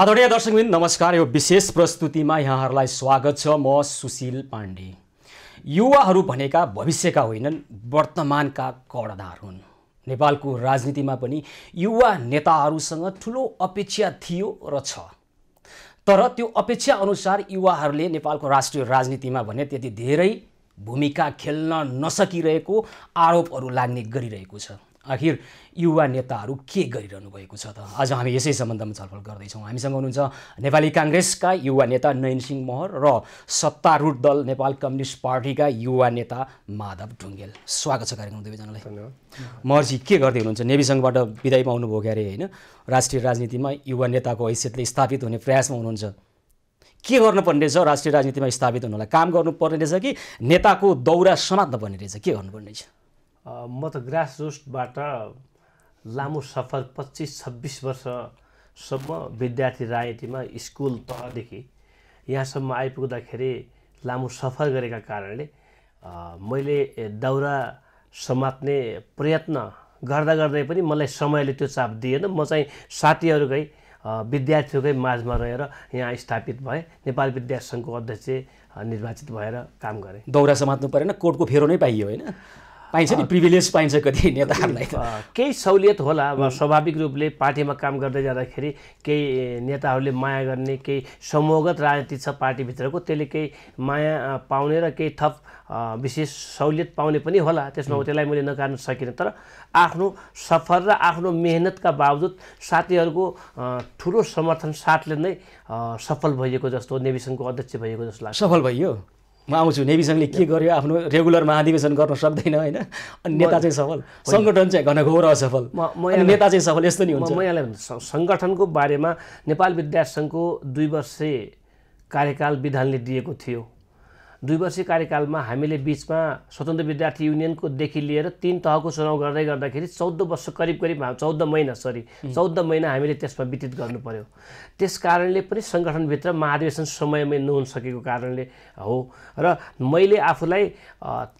आदरणीय दर्शकबिन नमस्कार यो विशेष प्रस्तुतिमा यहाँहरूलाई स्वागत छ म सुशील पाण्डे युवाहरू भनेका भविष्यका होइनन् वर्तमानका कर्णधार हुन् नेपालको राजनीतिमा पनि युवा नेताहरूसँग ठुलो अपेक्षा थियो र छ तर त्यो अपेक्षा अनुसार युवाहरूले नेपालको राष्ट्रिय राजनीतिमा भने त्यति धेरै भूमिका खेल्न नसकिरहेको आरोपहरू लाग्ने गरिरहेको छ आखिर युवा नेताहरू के गरिरहनु भएको छ त आज हामी यसै सम्बन्धमा छलफल गर्दैछौँ हामीसँग हुनुहुन्छ नेपाली काङ्ग्रेसका युवा नेता नयन सिंह महर र सत्तारूढ दल नेपाल कम्युनिस्ट पार्टीका युवा नेता माधव ढुङ्गेल स्वागत छ कार्यक्रम दुवैजनालाई महर्जी के गर्दै हुनुहुन्छ सङ्घबाट विदाय पाउनुभयो क्यारे होइन राष्ट्रिय राजनीतिमा युवा नेताको हैसियतले स्थापित हुने प्रयासमा हुनुहुन्छ के गर्नुपर्ने रहेछ राष्ट्रिय राजनीतिमा स्थापित हुनलाई काम गर्नुपर्ने रहेछ कि नेताको दौरा पर्ने रहेछ के गर्नुपर्ने रहेछ म त ग्रास रोस्टबाट लामो सफर पच्चिस छब्बिस वर्षसम्म विद्यार्थी राजनीतिमा स्कुल तहदेखि यहाँसम्म आइपुग्दाखेरि लामो सफर गरेका कारणले मैले दाउरा समात्ने प्रयत्न गर्दा गर्दै पनि मलाई समयले त्यो चाप दिएन म चाहिँ साथीहरूकै विद्यार्थीहरूकै माझमा रहेर यहाँ स्थापित भएँ नेपाल विद्यार्थी सङ्घको अध्यक्ष निर्वाचित भएर काम गरेँ दौरा समात्नु परेन कोर्टको फेरो नै पाइयो होइन पाइन्छ नि प्रिभिलेज पाइन्छ कति नेताहरूलाई केही सहुलियत होला अब स्वाभाविक रूपले पार्टीमा काम गर्दै जाँदाखेरि केही नेताहरूले माया गर्ने केही समूहगत राजनीति छ पार्टीभित्रको त्यसले केही माया पाउने र केही थप विशेष सहुलियत पाउने पनि होला त्यसमा त्यसलाई मैले नकार्न सकिनँ तर आफ्नो सफर र आफ्नो मेहनतका बावजुद साथीहरूको ठुलो समर्थन साथले नै सफल भइएको जस्तो नेभिसनको अध्यक्ष भइएको जस्तो लाग्छ सफल भइयो म आउँछु सङ्घले के गर्यो आफ्नो रेगुलर महाधिवेशन गर्न सक्दैन होइन अनि नेता चाहिँ सफल सङ्गठन चाहिँ घनघोर असफल अनि नेता चाहिँ सफल यस्तो नि हुन्छ म यहाँलाई सङ्गठनको बारेमा नेपाल विद्यार्थी सङ्घको दुई वर्षे कार्यकाल विधानले दिएको थियो दुई वर्षीय कार्यकालमा हामीले बिचमा स्वतन्त्र विद्यार्थी युनियनकोदेखि लिएर तिन तहको चुनाव गर्दै गर्दाखेरि चौध वर्ष करिब करिब चौध महिना सरी चौध महिना हामीले त्यसमा व्यतीत गर्नु पर्यो त्यस कारणले पनि सङ्गठनभित्र महाधिवेशन समयमै नहुन सकेको कारणले हो र मैले आफूलाई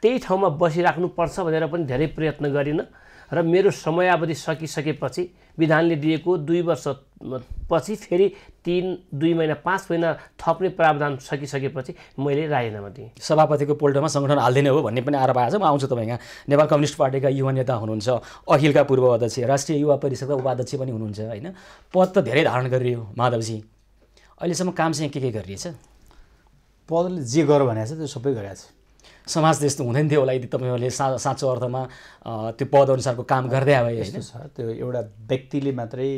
त्यही ठाउँमा बसिराख्नुपर्छ भनेर पनि धेरै प्रयत्न गरिनँ र मेरो समयावधि सकिसकेपछि विधानले दिएको दुई वर्ष पछि फेरि तिन दुई महिना पाँच महिना थप्ने प्रावधान सकिसकेपछि मैले राजीनामा दिएँ सभापतिको पोल्टोमा सङ्गठन हालिदिने हो भन्ने पनि आरोप आएको छ म आउँछु तपाईँ यहाँ नेपाल कम्युनिस्ट पार्टीका युवा नेता हुनुहुन्छ अखिलका पूर्व अध्यक्ष राष्ट्रिय युवा परिषदका उपाध्यक्ष पनि हुनुहुन्छ होइन पद त धेरै धारण गरियो माधवजी अहिलेसम्म काम चाहिँ के के गरिएछ पदले जे गर भनेको छ त्यो सबै गरेको छ समाज त्यस्तो हुँदैन थियो होला यदि तपाईँहरूले सा साँचो अर्थमा त्यो पदअनुसारको काम गर्दै आयो यस्तो छ त्यो एउटा व्यक्तिले मात्रै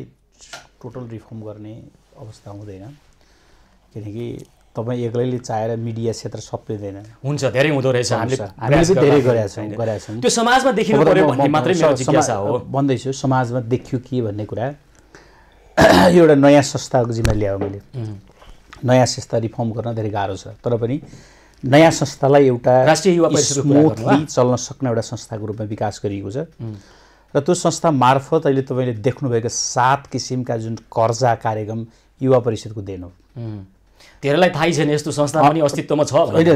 टोटल रिफर्म गर्ने अवस्था हुँदैन किनकि तपाईँ एक्लैले चाहेर मिडिया क्षेत्र सप्रिँदैन हुन्छ धेरै हुँदो रहेछ हामीले धेरै त्यो समाजमा देखिनु पऱ्यो भन्ने मात्रै मेरो जिज्ञासा हो भन्दैछु समाजमा देखियो के भन्ने कुरा एउटा नयाँ संस्थाको जिम्मा ल्यायो मैले नयाँ संस्था रिफर्म गर्न धेरै गाह्रो छ तर पनि नयाँ संस्थालाई एउटा राष्ट्रिय युवा स्मुथली चल्न सक्ने एउटा संस्थाको रूपमा विकास गरिएको छ र त्यो संस्था मार्फत अहिले तपाईँले देख्नुभएको सात किसिमका जुन कर्जा कार्यक्रम युवा परिषदको देन हो धेरैलाई थाहै छैन यस्तो संस्था पनि अस्तित्वमा छ होइन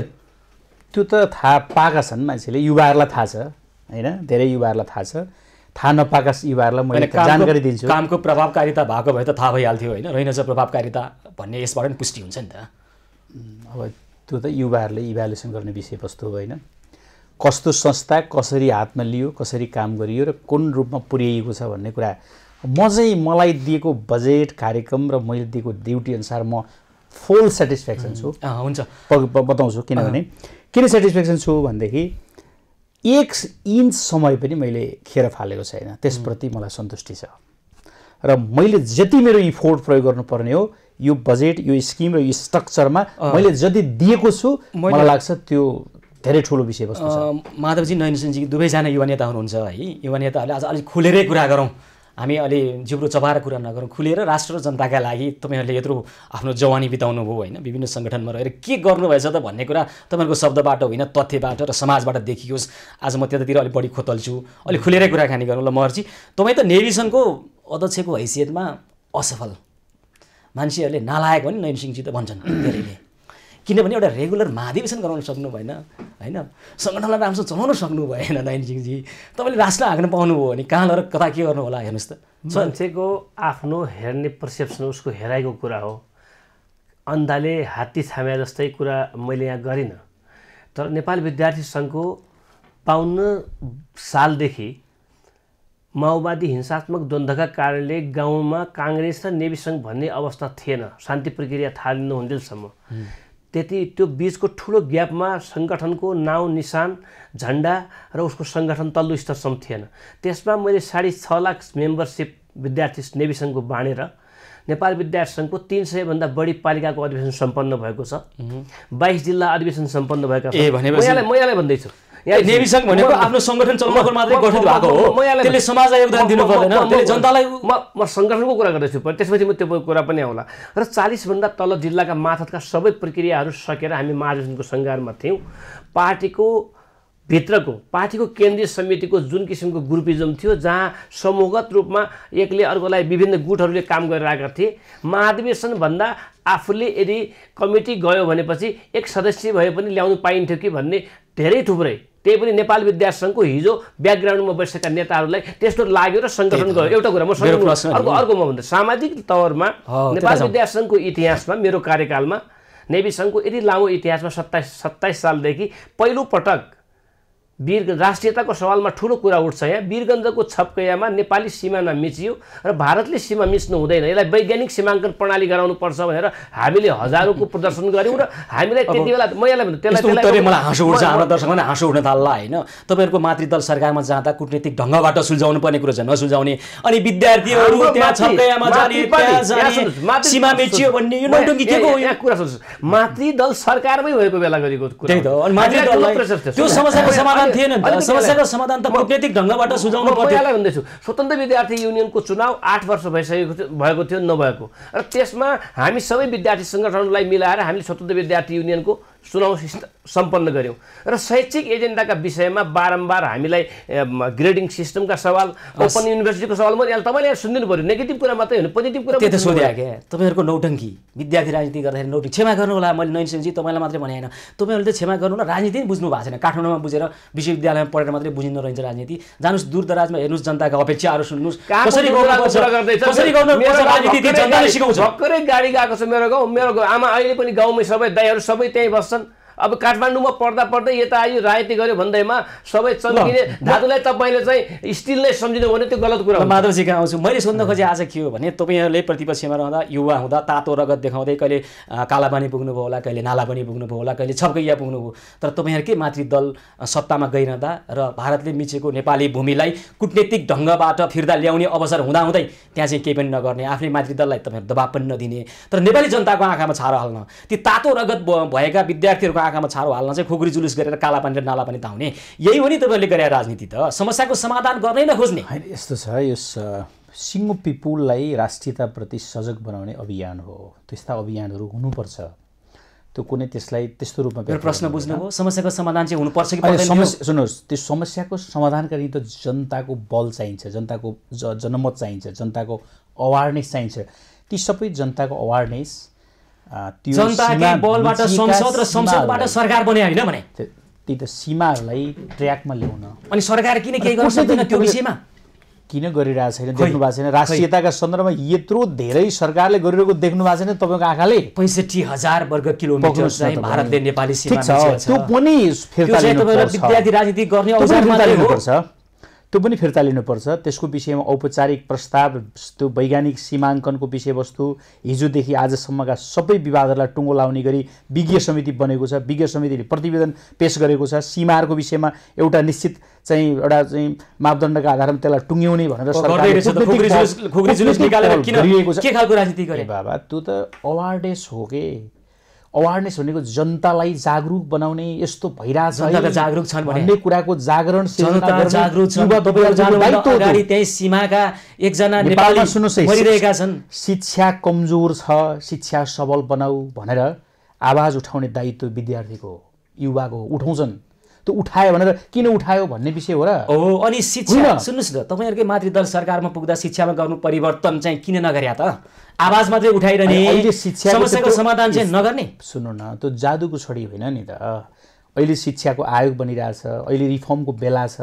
त्यो त थाहा पाएका छन् मान्छेले युवाहरूलाई थाहा छ होइन धेरै युवाहरूलाई थाहा छ थाहा नपाएका युवाहरूलाई मैले जानकारी दिन्छु कामको प्रभावकारिता भएको भए त थाहा भइहाल्थ्यो होइन रहेनछ प्रभावकारिता भन्ने यसबाट पनि पुष्टि हुन्छ नि त अब त्यो त युवाहरूले इभ्यालुएसन गर्ने विषयवस्तु होइन कस्तो संस्था कसरी हातमा लियो कसरी काम गरियो र कुन रूपमा पुर्याइएको छ भन्ने कुरा म चाहिँ मलाई दिएको बजेट कार्यक्रम र मैले दिएको ड्युटी अनुसार म फुल सेटिस्फ्याक्सन छु हुन्छ बताउँछु किनभने किन सेटिस्फ्याक्सन छु भनेदेखि एक इन्च समय पनि मैले खेर फालेको छैन त्यसप्रति मलाई सन्तुष्टि छ र मैले जति मेरो इफोर्ट प्रयोग गर्नुपर्ने हो यो बजेट यो स्किम र यो स्ट्रक्चरमा मैले जति दिएको छु मलाई लाग्छ त्यो धेरै ठुलो विषयवस्तु माधवजी नयन सिंहजी दुवैजना युवा नेता हुनुहुन्छ है युवा नेताहरूले आज अलिक खुलेरै कुरा गरौँ हामी अलि जिब्रो चबाएर कुरा नगरौँ खुलेर राष्ट्र र जनताका लागि तपाईँहरूले यत्रो आफ्नो जवानी बिताउनु भयो होइन विभिन्न सङ्गठनमा रहेर के गर्नुभएछ त भन्ने कुरा तपाईँहरूको शब्दबाट होइन तथ्यबाट र समाजबाट देखियोस् आज म त्यतातिर अलिक बढी खोतल्छु अलिक खुलेरै कुराकानी गरौँ ल महर्जी तपाईँ त नेभिसनको अध्यक्षको हैसियतमा असफल मान्छेहरूले नालायक हो नि नयन सिंहजी त भन्छन् धेरैले किनभने एउटा रेगुलर महाधिवेशन गराउन सक्नु भएन होइन सङ्गठनलाई राम्रोसँग चलाउन सक्नु भएन नारायण सिंहजी तपाईँले राष्ट्र हाँक्न पाउनुभयो भने कहाँ लगेर कता के गर्नु होला हेर्नुहोस् त मान्छेको आफ्नो हेर्ने पर्सेप्सन उसको हेराइको कुरा हो अन्धाले हात्ती छामे जस्तै कुरा मैले यहाँ गरिनँ तर नेपाल विद्यार्थी सङ्घको पाउन्न सालदेखि माओवादी हिंसात्मक द्वन्द्वका कारणले गाउँमा काङ्ग्रेस र नेभी सङ्घ भन्ने अवस्था थिएन शान्ति प्रक्रिया थालिनु हुन्थ्योसम्म त्यति त्यो बिचको ठुलो ग्यापमा सङ्गठनको नाउँ निशान झन्डा र उसको सङ्गठन तल्लो स्तरसम्म थिएन त्यसमा मैले साढे छ लाख मेम्बरसिप विद्यार्थी नेभी सङ्घको बाँडेर नेपाल विद्यार्थी सङ्घको तिन सयभन्दा बढी पालिकाको अधिवेशन सम्पन्न भएको छ बाइस जिल्ला अधिवेशन सम्पन्न भएको छ भन्दैछु भनेको आफ्नो सङ्गठन मात्रै गठित भएको हो त्यसले समाजलाई योगदान दिनु पर्दैन त्यसले जनतालाई म म सङ्गठनको कुरा गर्दैछु त्यसपछि म त्यो कुरा पनि आउला र चालिसभन्दा तल जिल्लाका माथतका सबै प्रक्रियाहरू सकेर हामी महाधिवेशनको सङ्घारमा थियौँ पार्टीको भित्रको पार्टीको केन्द्रीय समितिको जुन किसिमको ग्रुपिजम थियो जहाँ समूहगत रूपमा एकले अर्कोलाई विभिन्न गुटहरूले काम गरिरहेका थिए महाधिवेशनभन्दा आफूले यदि कमिटी गयो भनेपछि एक सदस्य भए पनि ल्याउनु पाइन्थ्यो कि भन्ने धेरै थुप्रै त्यही पनि नेपाल विद्यासङ्घको हिजो ब्याकग्राउन्डमा बसेका नेताहरूलाई त्यस्तो लाग्यो र सङ्गठन गर्यो एउटा कुरा म अर्को अर्को म भन्दा सामाजिक तौरमा नेपाल विद्यासङ्घको इतिहासमा मेरो कार्यकालमा नेभी सङ्घको यति लामो इतिहासमा सत्ताइस सत्ताइस सालदेखि पहिलोपटक वीर राष्ट्रियताको सवालमा ठुलो कुरा उठ्छ यहाँ वीरगन्जको छपकैयामा नेपाली सीमाना मिचियो र भारतले सीमा मिच्नु हुँदैन यसलाई वैज्ञानिक सीमाङ्कन प्रणाली गराउनु पर्छ भनेर हामीले हजारौँको प्रदर्शन गऱ्यौँ र हामीलाई त्यति बेला म यसलाई त्यसलाई मलाई हाँसो उठ्छ हाम्रो दर्शकमा हाँसो उठ्न थाल्ला होइन तपाईँहरूको मातृदल सरकारमा जाँदा कुटनीतिक ढङ्गबाट सुल्झाउनु पर्ने कुरो छ नसुल्झाउने अनि विद्यार्थीहरू सीमा मिचियो कुरा मातृदल सरकारमै भएको बेला गरेको त्यो समस्याको समाधान समाधान थिएन समस्याको समाधान त कूटनीतिक ढङ्गबाट सुझाउनु पर्थ्यो भन्दैछु स्वतन्त्र विद्यार्थी युनियनको चुनाव आठ वर्ष भइसकेको थियो भएको थियो नभएको र त्यसमा हामी सबै विद्यार्थी सङ्गठनलाई मिलाएर हामीले स्वतन्त्र विद्यार्थी युनियनको चुनाव सम्पन्न गऱ्यौँ र शैक्षिक एजेन्डाका विषयमा बारम्बार हामीलाई ग्रेडिङ सिस्टमका सवाल ओपन युनिभर्सिटीको सवाल मैले तपाईँले सुनिदिनु पऱ्यो नेगेटिभ कुरा मात्रै होइन पोजिटिभ कुरा त्यो त क्या तपाईँहरूको नौटङ्की विद्यार्थी राजनीति गर्दाखेरि नौटङ्की क्षमा गर्नु होला मैले सिंहजी तपाईँलाई मात्रै भने होइन तपाईँहरूले त क्षमा गर्नु होला राजनीति नै बुझ्नु भएको छैन काठमाडौँमा बुझेर विश्वविद्यालयमा पढेर मात्रै बुझिनु रहन्छ राजनीति जानुहोस् दूर दराजमा हेर्नुहोस् जनताको अपेक्षाहरू सुन्नुहोस् कसरी गाडी गएको छ मेरो गाउँ मेरो आमा अहिले पनि गाउँमै सबै दाईहरू सबै त्यहीँ बस्छ olmasın. अब काठमाडौँमा पढ्दा पढ्दै यता आयो रायती गऱ्यो भन्दैमा सबै चम्किने धातुलाई तपाईँले चाहिँ स्टिल नै सम्झिनु भने त्यो गलत कुरा माधवजी कहाँ आउँछु मैले सोध्न खोजेँ आज के हो भने तपाईँहरूले प्रतिपक्षमा रहँदा युवा हुँदा तातो रगत देखाउँदै कहिले कालापानी पुग्नुभयो होला कहिले नालापानी पुग्नुभयो होला कहिले छपकैया पुग्नुभयो तर तपाईँहरूकै मातृ दल सत्तामा गइरहँदा र भारतले मिचेको नेपाली भूमिलाई कुटनीतिक ढङ्गबाट फिर्दा ल्याउने अवसर हुँदाहुँदै त्यहाँ चाहिँ केही पनि नगर्ने आफ्नै मातृदललाई दललाई तपाईँहरू दबाब पनि नदिने तर नेपाली जनताको आँखामा छारा हाल्न ती तातो रगत भएका विद्यार्थीहरूको आँखामा छारो हाल्न चाहिँ खुकुरी जुलुस गरेर काला पानी र नाला पानी ताउने यही हो नि तपाईँले गरे राजनीति त समस्याको समाधान गर्नै नखोज्ने होइन यस्तो छ यस सिङ्गो पिपुललाई राष्ट्रियताप्रति सजग बनाउने अभियान हो त्यस्ता अभियानहरू हुनुपर्छ त्यो कुनै त्यसलाई त्यस्तो रूपमा प्रश्न बुझ्नु हो समस्याको समाधान चाहिँ हुनुपर्छ कि समस्या सुन्नुहोस् त्यो समस्याको समाधानका निम्ति जनताको बल चाहिन्छ जनताको जनमत चाहिन्छ जनताको अवेरनेस चाहिन्छ ती सबै जनताको अवेरनेस जनताकै बलबाट संसद र संसदबाट सरकार बने होइन भने त्यही त सीमाहरूलाई ट्र्याकमा ल्याउन अनि सरकार किन केही गर्न सक्दैन त्यो विषयमा किन गरिरहेको छैन देख्नु भएको छैन राष्ट्रियताका सन्दर्भमा यत्रो धेरै सरकारले गरिरहेको देख्नु भएको छैन तपाईँको आँखाले पैँसठी हजार वर्ग किलोमिटर चाहिँ भारतले नेपाली सीमा त्यो पनि विद्यार्थी राजनीति गर्ने त्यो पनि फिर्ता लिनुपर्छ त्यसको विषयमा औपचारिक प्रस्ताव त्यो वैज्ञानिक सीमाङ्कनको विषयवस्तु हिजोदेखि आजसम्मका सबै विवादहरूलाई टुङ्गो लाउने गरी विज्ञ समिति बनेको छ विज्ञ समितिले प्रतिवेदन पेस गरेको छ सीमाहरूको विषयमा एउटा निश्चित चाहिँ एउटा चाहिँ मापदण्डका आधारमा त्यसलाई टुङ्ग्याउने भनेर गरिएको छ बाबा त्यो त अवार्डेस हो के अवेरनेस भनेको जनतालाई जागरुक बनाउने यस्तो भइरहेछ जागरुक छन् भन्ने कुराको जागरण जनता जागरुक छन् त्यही सीमाका एकजना नेपाली सुन्नुहोस् छन् शिक्षा कमजोर छ शिक्षा सबल बनाऊ भनेर आवाज उठाउने दायित्व विद्यार्थीको युवाको उठाउँछन् त्यो उठायो भनेर किन उठायो भन्ने विषय हो र हो अनि शिक्षा सुन्नुहोस् न तपाईँहरूकै मातृदल सरकारमा पुग्दा शिक्षामा गर्नु परिवर्तन चाहिँ किन नगर्या त आवाज मात्रै उठाइरहने समस्याको समाधान चाहिँ नगर्ने सुन्नु न त्यो जादुको छोडी होइन नि त अहिले शिक्षाको आयोग बनिरहेछ अहिले रिफर्मको बेला छ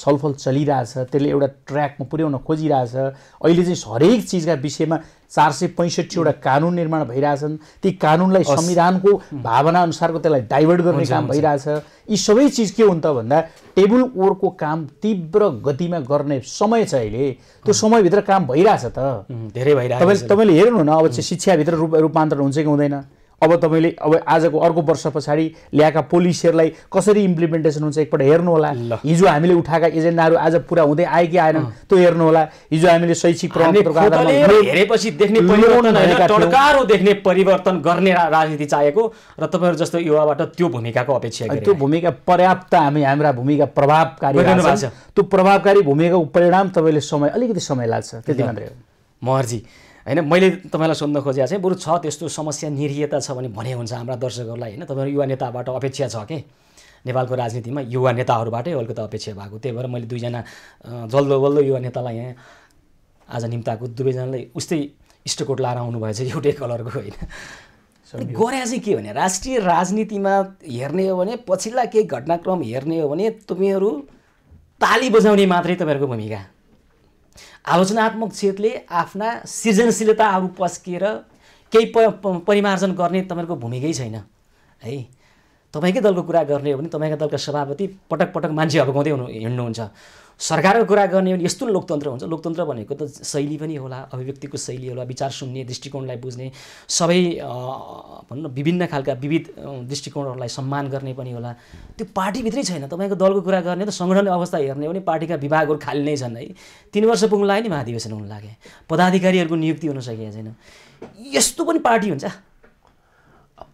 छलफल चलिरहेछ त्यसले एउटा ट्र्याकमा पुर्याउन खोजिरहेछ अहिले चाहिँ हरेक चिजका विषयमा चार सय पैँसठीवटा कानुन निर्माण भइरहेछन् ती कानुनलाई संविधानको अनुसारको त्यसलाई डाइभर्ट गर्ने काम भइरहेछ यी सबै चिज के हुन् त भन्दा टेबल ओरको काम तीव्र गतिमा गर्ने समय छ अहिले त्यो समयभित्र काम भइरहेछ त धेरै भइरहेछ तपाईँ तपाईँले हेर्नु न अब शिक्षाभित्र रूप रूपान्तरण हुन्छ कि हुँदैन अब तपाईँले अब आजको अर्को वर्ष पछाडि ल्याएका पोलिसीहरूलाई कसरी इम्प्लिमेन्टेसन हुन्छ एकपल्ट हेर्नुहोला हिजो हामीले उठाएका एजेन्डाहरू आज पुरा हुँदै आए कि आएन त्यो हेर्नुहोला हिजो हामीले शैक्षिक हेरेपछि देख्ने परिवर्तन देख्ने परिवर्तन गर्ने राजनीति चाहेको र तपाईँहरू जस्तो युवाबाट त्यो भूमिकाको अपेक्षा त्यो भूमिका पर्याप्त हामी हाम्रा भूमिका प्रभावकारी त्यो प्रभावकारी भूमिकाको परिणाम तपाईँले समय अलिकति समय लाग्छ त्यति मात्रै हो महर्जी होइन मैले तपाईँलाई सोध्न खोजेको चाहिँ बरु छ त्यस्तो समस्या निरीयता छ भने भने हुन्छ हाम्रा दर्शकहरूलाई होइन तपाईँहरू युवा नेताबाट अपेक्षा छ के नेपालको राजनीतिमा युवा नेताहरूबाटै अलिकति अपेक्षा भएको त्यही भएर मैले दुईजना जल्दो बल्दो युवा नेतालाई यहाँ आज निम्ताको दुवैजनालाई उस्तै इष्टकोट लाएर आउनुभएछ एउटै कलरको होइन गरे चाहिँ के भने राष्ट्रिय राजनीतिमा हेर्ने हो भने पछिल्ला केही घटनाक्रम हेर्ने हो भने तपाईँहरू ताली बजाउने मात्रै तपाईँहरूको भूमिका आलोचनात्मक क्षेत्रले आफ्ना सृजनशीलताहरू पस्किएर केही प परिमार्जन गर्ने तपाईँहरूको भूमिकै छैन है तपाईँकै दलको कुरा गर्ने हो भने तपाईँको दलका सभापति पटक पटक मान्छे हप्काउँदै हुनु हिँड्नुहुन्छ सरकारको कुरा गर्ने हो भने यस्तो लोकतन्त्र हुन्छ लोकतन्त्र भनेको त शैली पनि होला अभिव्यक्तिको शैली होला विचार सुन्ने दृष्टिकोणलाई बुझ्ने सबै भनौँ न विभिन्न खालका विविध दृष्टिकोणहरूलाई सम्मान गर्ने पनि होला त्यो पार्टीभित्रै छैन तपाईँको दलको कुरा गर्ने त सङ्गठन अवस्था हेर्ने हो भने पार्टीका विभागहरू खाली नै छन् है तिन वर्ष पुग्नु लाग्यो नि महाधिवेशन हुन लाग्यो पदाधिकारीहरूको नियुक्ति हुन सकेको छैन यस्तो पनि पार्टी हुन्छ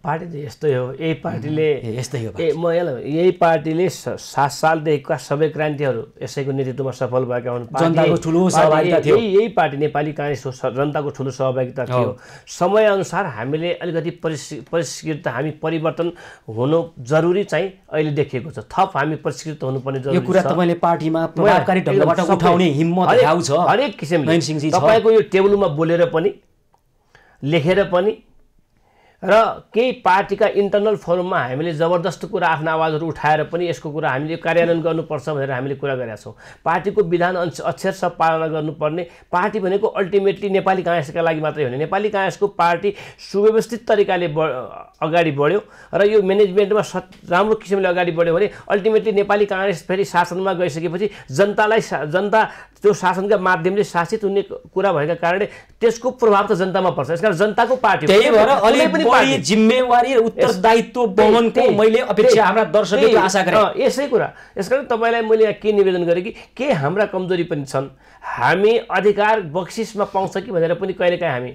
पार्टी त यस्तै हो यही पार्टीले यस्तै हो ए म यसलाई यही पार्टीले सात सालदेखिका सबै क्रान्तिहरू यसैको नेतृत्वमा सफल भएका हुन् जनताको ठुलो सहभागिता थियो यही यही पार्टी नेपाली काङ्ग्रेस जनताको ठुलो सहभागिता थियो समयअनुसार हामीले अलिकति परिष्कृत हामी परिवर्तन हुनु जरुरी चाहिँ अहिले देखिएको छ थप हामी परिष्कृत हुनुपर्ने जरुरी कुरा तपाईँले पार्टीमा ढङ्गबाट उठाउने हिम्मत हरेक किसिमले तपाईँको यो टेबलमा बोलेर पनि लेखेर पनि र केही पार्टीका इन्टर्नल फोरममा हामीले जबरजस्त कुरा आफ्ना आवाजहरू उठाएर पनि यसको कुरा हामीले कार्यान्वयन गर्नुपर्छ भनेर हामीले कुरा गरेका छौँ पार्टीको विधान सब पालना गर्नुपर्ने पार्टी भनेको अल्टिमेटली नेपाली काङ्ग्रेसका लागि मात्रै होइन नेपाली काङ्ग्रेसको पार्टी सुव्यवस्थित तरिकाले ब अगाडि बढ्यो र यो म्यानेजमेन्टमा राम्रो किसिमले अगाडि बढ्यो भने अल्टिमेटली नेपाली काङ्ग्रेस फेरि शासनमा गइसकेपछि जनतालाई जनता त्यो शासनका माध्यमले शासित हुने कुरा भएका कारणले त्यसको प्रभाव त जनतामा पर्छ यसकारण जनताको पार्टी पार्टी जिम्मेवारी र उत्तरदायित्व बहनको मैले अपेक्षा हाम्रा दर्शकले आशा गरेँ यसै कुरा यसकारण तपाईँलाई मैले यहाँ के निवेदन गरेँ कि के हाम्रा कमजोरी पनि छन् हामी अधिकार बक्सिसमा पाउँछ कि भनेर पनि कहिलेकाहीँ हामी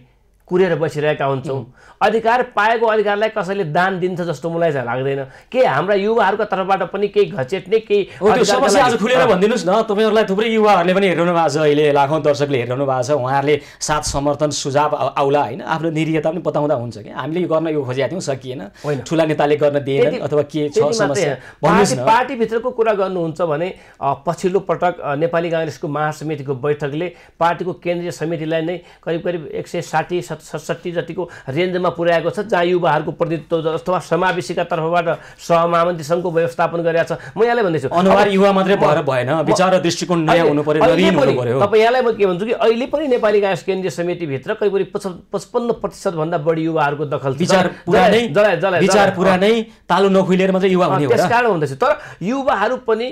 कुरेर बसिरहेका हुन्छौँ अधिकार पाएको अधिकारलाई कसैले दान दिन्छ जस्तो मलाई चाहिँ लाग्दैन के हाम्रा युवाहरूको तर्फबाट पनि केही घचेट्ने केही आज खुलेर भनिदिनुहोस् न तपाईँहरूलाई थुप्रै युवाहरूले पनि हेर्नु भएको छ अहिले लाखौँ दर्शकले हेरिरहनु भएको छ उहाँहरूले साथ समर्थन सुझाव आउला होइन आफ्नो निरीयता पनि बताउँदा हुन्छ कि हामीले यो गर्न यो खोजेका थियौँ सकिएन ठुला नेताले गर्न दिएन अथवा के छ समस्या पार्टीभित्रको कुरा गर्नुहुन्छ भने पछिल्लो पटक नेपाली काङ्ग्रेसको महासमितिको बैठकले पार्टीको केन्द्रीय समितिलाई नै करिब करिब एक सय साठी सडसठी जतिको रेन्जमा पुर्याएको छ जहाँ युवाहरूको प्रतिनिधित्व अथवा समावेशीका तर्फबाट सहमहामन्त्री सङ्घको व्यवस्थापन गरेका छ म यहाँलाई भन्दैछु अनुहार युवा मात्रै भएर भएन विचार र दृष्टिकोण नयाँ हुनु पर्यो तपाईँ यहाँलाई म के भन्छु कि अहिले पनि नेपाली काङ्ग्रेस केन्द्रीय समितिभित्र करिब करिब पचपन्न प्रतिशतभन्दा बढी युवाहरूको दखल विचार विचार पुरा नै तालु नखुइलेर मात्रै युवा हुने त्यस कारण हुँदैछ तर युवाहरू पनि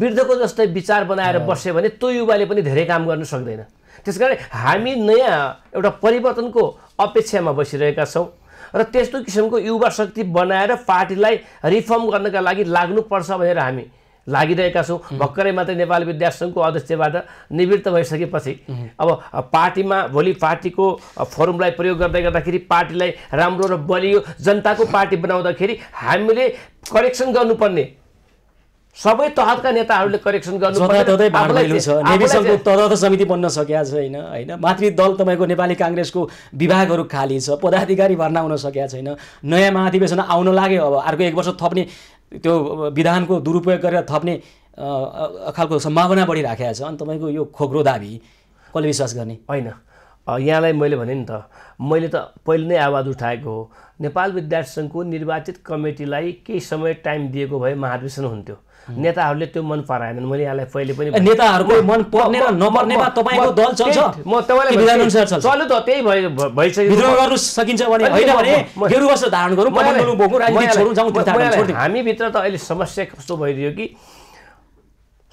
वृद्धको जस्तै विचार बनाएर बस्यो भने त्यो युवाले पनि धेरै काम गर्न सक्दैन त्यस कारण हामी नयाँ एउटा परिवर्तनको अपेक्षामा बसिरहेका छौँ र त्यस्तो किसिमको युवा शक्ति बनाएर पार्टीलाई रिफर्म गर्नका लागि लाग्नुपर्छ भनेर हामी लागिरहेका छौँ भर्खरै मात्रै नेपाल विद्यासङ्घको अध्यक्षबाट निवृत्त भइसकेपछि अब पार्टीमा भोलि पार्टीको फोरमलाई प्रयोग गर्दै गर्दाखेरि पार्टीलाई राम्रो र बलियो जनताको पार्टी बनाउँदाखेरि हामीले करेक्सन गर्नुपर्ने सबै तहका नेताहरूले करेक्सन गर्नु तह समिति बन्न सकेका छैन होइन मातृ दल तपाईँको नेपाली काङ्ग्रेसको विभागहरू खाली छ पदाधिकारी भर्ना हुन सकिया छैन नयाँ महाधिवेशन आउन लाग्यो अब अर्को एक वर्ष थप्ने त्यो विधानको दुरुपयोग गरेर थप्ने खालको सम्भावना बढिराखेको छ अनि तपाईँको यो खोक्रो दाबी कसले विश्वास गर्ने होइन यहाँलाई मैले भने नि त मैले त पहिले नै आवाज उठाएको हो नेपाल विद्यार्थी सङ्घको निर्वाचित कमिटीलाई केही समय टाइम दिएको भए महाधिवेशन हुन्थ्यो नेताहरूले त्यो मन पराएनन् मैले यहाँलाई पहिले पनि नेताहरूको मन पर्ने र नपर्नेमा तपाईँको दल चल्छ म तपाईँलाई विधानअनुसार चल्छ चल्यो त त्यही भयो भइसक्यो विद्रोह गर्नु सकिन्छ भने होइन भने गेरु वस्त्र धारण गरौँ पलायन भोगौँ राजनीति छोडौँ जाउँ हामीभित्र त अहिले समस्या कस्तो भइदियो कि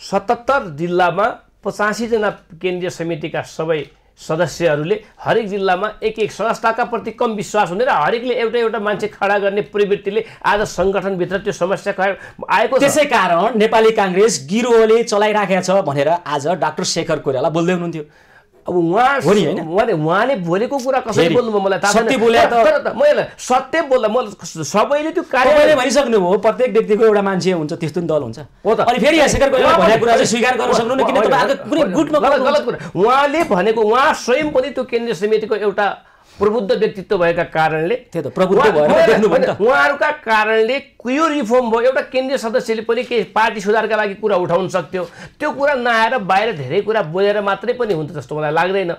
सतहत्तर जिल्लामा पचासीजना केन्द्रीय समितिका सबै सदस्यहरूले हरेक जिल्लामा एक एक संस्थाका प्रति कम विश्वास हुने र हरेकले एउटा एउटा मान्छे खडा गर्ने प्रवृत्तिले आज सङ्गठनभित्र त्यो समस्या आएको त्यसै कारण नेपाली काङ्ग्रेस गिरोहले चलाइराखेको छ भनेर आज डाक्टर शेखर कोइराला बोल्दै हुनुहुन्थ्यो अब उहाँ उहाँले उहाँले बोलेको कुरा कसरी बोल्नुभयो मलाई सत्य छैन मैले सत्य बोल्दा म सबैले त्यो कार्य भयो प्रत्येक व्यक्तिको एउटा मान्छे हुन्छ त्यस्तो नि दल हुन्छ हो त अनि फेरि कुरा चाहिँ स्वीकार गर्न सक्नु कुनै गुटमा गलत कुरा उहाँले भनेको उहाँ स्वयं पनि त्यो केन्द्रीय समितिको एउटा प्रबुद्ध व्यक्तित्व भएका कारणले त्यो त उहाँहरूका कारणले यो रिफर्म भयो एउटा केन्द्रीय सदस्यले पनि के पार्टी सुधारका लागि कुरा उठाउन सक्थ्यो त्यो कुरा नआएर बाहिर धेरै कुरा बोलेर मात्रै पनि हुन्छ जस्तो मलाई लाग्दैन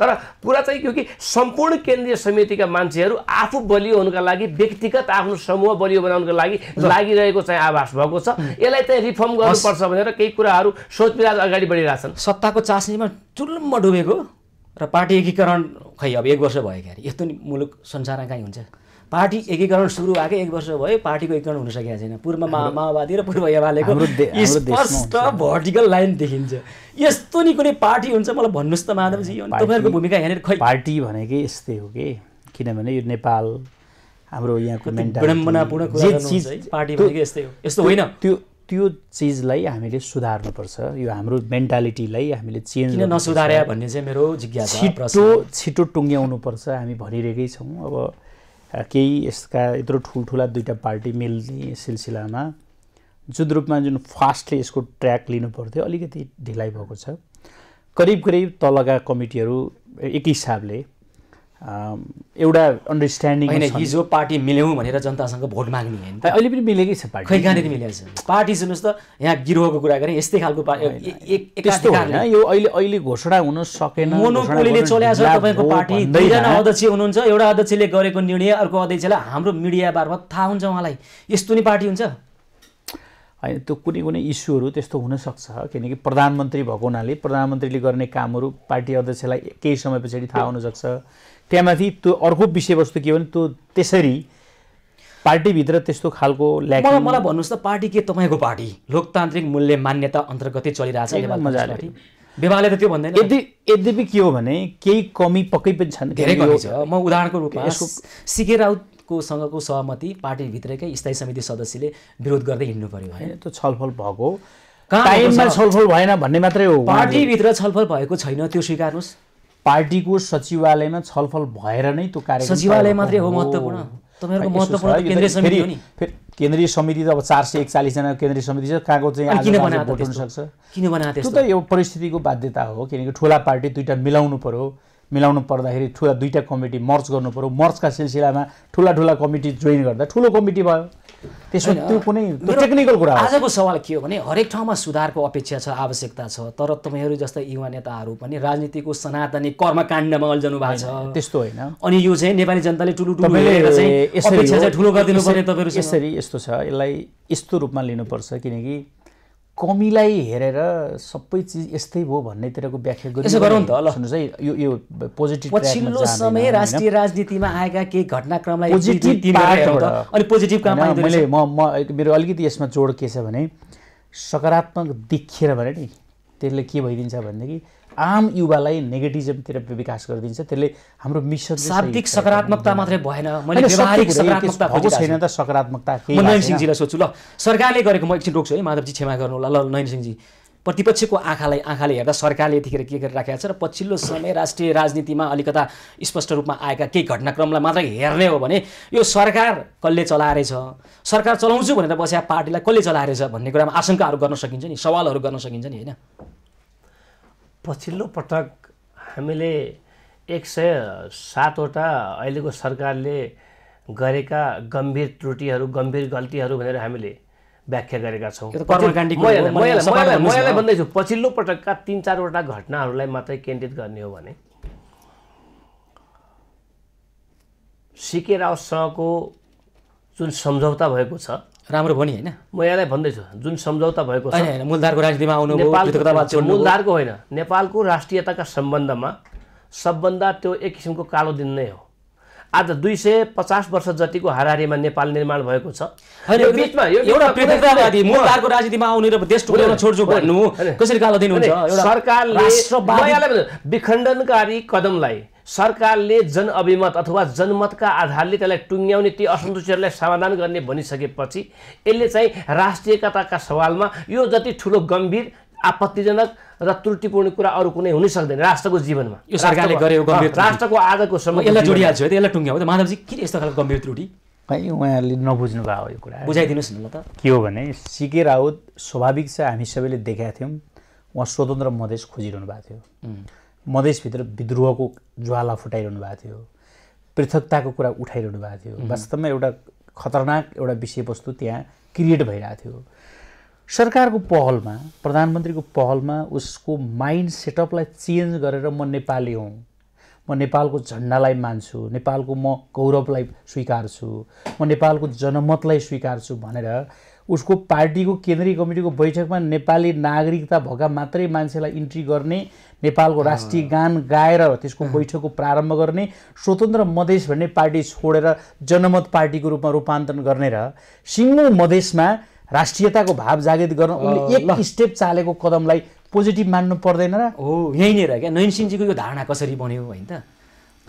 तर कुरा चाहिँ क्योंकि सम्पूर्ण केन्द्रीय समितिका मान्छेहरू आफू बलियो हुनुका लागि व्यक्तिगत आफ्नो समूह बलियो बनाउनुको लागि लागिरहेको चाहिँ आभास भएको छ यसलाई चाहिँ रिफर्म गर्नुपर्छ भनेर केही कुराहरू सोच विराज अगाडि बढिरहेछन् सत्ताको चासनीमा चुल्म डुबेको र पार्टी एकीकरण खै अब एक वर्ष भयो क्यारे यस्तो नि मुलुक संसारमा कहीँ हुन्छ पार्टी एकीकरण सुरु भएकै एक वर्ष भयो पार्टीको एकीकरण हुन सकेको छैन पूर्व माओवादी र पूर्व एमालेको स्पष्ट भर्टिकल लाइन देखिन्छ यस्तो नि कुनै पार्टी हुन्छ मलाई भन्नुहोस् त माधवजी तपाईँहरूको भूमिका यहाँनिर खै पार्टी भनेकै यस्तै हो कि किनभने यो नेपाल हाम्रो यहाँको विडम्बनापूर्ण चिज पार्टी भनेको यस्तै हो यस्तो होइन त्यो त्यो चिजलाई हामीले सुधार्नुपर्छ यो हाम्रो मेन्टालिटीलाई हामीले चेन्ज किन भन्ने चाहिँ मेरो जिज्ञासा छिटो छिटो टुङ्ग्याउनुपर्छ हामी भनिरहेकै छौँ अब केही यसका यत्रो ठुल्ठुला दुईवटा पार्टी मिल्ने सिलसिलामा जुन रूपमा जुन फास्टले यसको ट्र्याक लिनु पर्थ्यो अलिकति ढिलाइ भएको छ करिब करिब तलका कमिटीहरू एक हिसाबले एउटा अन्डरस्ट्यान्डिङ होइन हिजो पार्टी मिल्यौँ भनेर जनतासँग भोट माग्ने होइन अहिले पनि मिलेकै छ पार्टी खै कहाँनिर मिलेको छ पार्टी सुन्नुहोस् त यहाँ गिरोहको कुरा गरेँ यस्तै खालको त्यस्तो होइन यो अहिले अहिले घोषणा हुन सकेन मोनोपोलीले चलाएको छ तपाईँको पार्टी दुईजना अध्यक्ष हुनुहुन्छ एउटा अध्यक्षले गरेको निर्णय अर्को अध्यक्षलाई हाम्रो मिडिया मार्फत थाहा हुन्छ उहाँलाई यस्तो नै पार्टी हुन्छ होइन त्यो कुनै कुनै इस्युहरू त्यस्तो हुनसक्छ किनकि प्रधानमन्त्री भएको हुनाले प्रधानमन्त्रीले गर्ने कामहरू पार्टी अध्यक्षलाई केही समय पछाडि थाहा हुनसक्छ त्यहाँमाथि त्यो अर्को विषयवस्तु के भने त्यो त्यसरी पार्टीभित्र त्यस्तो खालको मलाई मलाई भन्नुहोस् त पार्टी के तपाईँको पार्टी लोकतान्त्रिक मूल्य मान्यता अन्तर्गतै चलिरहेको छ व्यवहारले त त्यो भन्दैन यदि यद्यपि के हो भने केही कमी पक्कै पनि छन् धेरै कमी छ म उदाहरणको रूपमा सिके राउतको सँगको सहमति पार्टीभित्रकै स्थायी समिति सदस्यले विरोध गर्दै हिँड्नु पऱ्यो होइन त्यो छलफल भएको टाइममा छलफल भएन भन्ने मात्रै हो पार्टीभित्र छलफल भएको छैन त्यो स्वीकार्नुहोस् पार्टीको सचिवालयमा छलफल भएर नै त्यो कार्य सचिवालय मात्रै हो महत्त्वपूर्ण केन्द्रीय समिति त अब चार सय एकचालिसजना केन्द्रीय समिति छ कहाँको चाहिँ सक्छ त्यो त यो परिस्थितिको बाध्यता हो किनकि ठुला पार्टी दुइटा मिलाउनु पऱ्यो मिलाउनु पर्दाखेरि ठुला दुईवटा कमिटी मर्च गर्नु पऱ्यो मर्चका सिलसिलामा ठुला ठुला कमिटी जोइन गर्दा ठुलो कमिटी भयो त्यसो त्यो कुनै टेक्निकल कुरा आजको सवाल के हो भने हरेक ठाउँमा सुधारको अपेक्षा छ आवश्यकता छ तर तपाईँहरू जस्ता युवा नेताहरू पनि राजनीतिको सनातनी कर्मकाण्डमा अल्झनु भएको छ त्यस्तो होइन अनि यो चाहिँ नेपाली जनताले ठुलो ठुलो गरिदिनु पर्ने तपाईँहरू यसरी यस्तो छ यसलाई यस्तो रूपमा लिनुपर्छ किनकि कमीलाई हेरेर सबै चिज यस्तै भयो भन्नेतिरको व्याख्या गर्नु यसो गरौँ त ल सुन्नुहोस् है यो यो पोजिटिभ पछिल्लो समय राष्ट्रिय राजनीतिमा आएका केही घटनाक्रमलाई अनि पोजिटिभ काम मैले म म मेरो अलिकति यसमा जोड के छ भने सकारात्मक देखिएर भने नि त्यसले के भइदिन्छ भनेदेखि आम युवालाई नेगेटिजमतिर विकास गरिदिन्छ त्यसले हाम्रो मिसन शाब्दिक सकारात्मकता मात्रै भएन मैले व्यवहारिक सकारात्मकता छैन त सकारात्मकता नयन सिंहजीलाई सोध्छु ल सरकारले गरेको म एकछिन रोक्छु है माधवजी क्षमा गर्नु होला ल नयन सिंहजी प्रतिपक्षको आँखालाई आँखाले हेर्दा सरकारले यतिखेर के गरिराखेको छ र पछिल्लो समय राष्ट्रिय राजनीतिमा अलिकता स्पष्ट रूपमा आएका केही घटनाक्रमलाई मात्रै हेर्ने हो भने यो सरकार कसले चलाएछ सरकार चलाउँछु भनेर बसेका पार्टीलाई कसले चलाएछ भन्ने कुरामा आशङ्काहरू गर्न सकिन्छ नि सवालहरू गर्न सकिन्छ नि होइन पछिल्लो पटक हामीले एक सय सातवटा अहिलेको सरकारले गरेका गम्भीर त्रुटिहरू गम्भीर गल्तीहरू भनेर हामीले व्याख्या गरेका छौँ भन्दैछु पछिल्लो पटकका तिन चारवटा घटनाहरूलाई मात्रै केन्द्रित गर्ने हो भने सिके रावसँगको जुन सम्झौता भएको छ राम्रो भयो नि होइन म यहाँलाई भन्दैछु जुन सम्झौता भएको छ मूलधारको राजनीतिमा आउनु मूलधारको होइन नेपालको राष्ट्रियताका सम्बन्धमा सबभन्दा त्यो एक किसिमको कालो दिन नै हो आज दुई सय पचास वर्ष जतिको हाराहारीमा नेपाल निर्माण भएको छ सरकारले विखण्डनकारी कदमलाई सरकारले जनअभिमत अथवा जनमतका आधारले त्यसलाई टुङ्ग्याउने ती असन्तुष्टिहरूलाई समाधान गर्ने भनिसकेपछि यसले चाहिँ राष्ट्रियताका सवालमा यो जति ठुलो गम्भीर आपत्तिजनक र त्रुटिपूर्ण कुरा अरू कुनै हुनै सक्दैन राष्ट्रको जीवनमा यो सरकारले गरेको गम्भीर राष्ट्रको आजको समय यसलाई जोडिहाल्छ है यसलाई टुङ्ग्याउँदा माधवजी किन यस्तो खालको गम्भीर त्रुटि खै उहाँहरूले नबुझ्नु भएको यो कुरा बुझाइदिनुहोस् न ल त के हो भने सिके राउत स्वाभाविक छ हामी सबैले देखाएको थियौँ उहाँ स्वतन्त्र मधेस खोजिरहनु भएको थियो मधेसभित्र विद्रोहको ज्वाला फुटाइरहनु भएको थियो पृथकताको कुरा उठाइरहनु भएको थियो वास्तवमा एउटा खतरनाक एउटा विषयवस्तु त्यहाँ क्रिएट भइरहेको थियो सरकारको पहलमा प्रधानमन्त्रीको पहलमा उसको माइन्ड सेटअपलाई चेन्ज गरेर म नेपाली हुँ म नेपालको झन्डालाई मान्छु नेपालको म गौरवलाई स्वीकार्छु म नेपालको जनमतलाई स्वीकार्छु भनेर उसको पार्टीको केन्द्रीय कमिटीको बैठकमा नेपाली नागरिकता भएका मात्रै मान्छेलाई इन्ट्री गर्ने नेपालको राष्ट्रिय गान गाएर त्यसको बैठकको प्रारम्भ गर्ने स्वतन्त्र मधेस भन्ने पार्टी छोडेर जनमत पार्टीको रूपमा रूपान्तरण गर्ने र सिङ्गो मधेसमा राष्ट्रियताको भाव जागृत गर्न उनले एक स्टेप चालेको कदमलाई पोजिटिभ मान्नु पर्दैन र हो यहीँनिर क्या नयन सिंहजीको यो धारणा कसरी बन्यो होइन त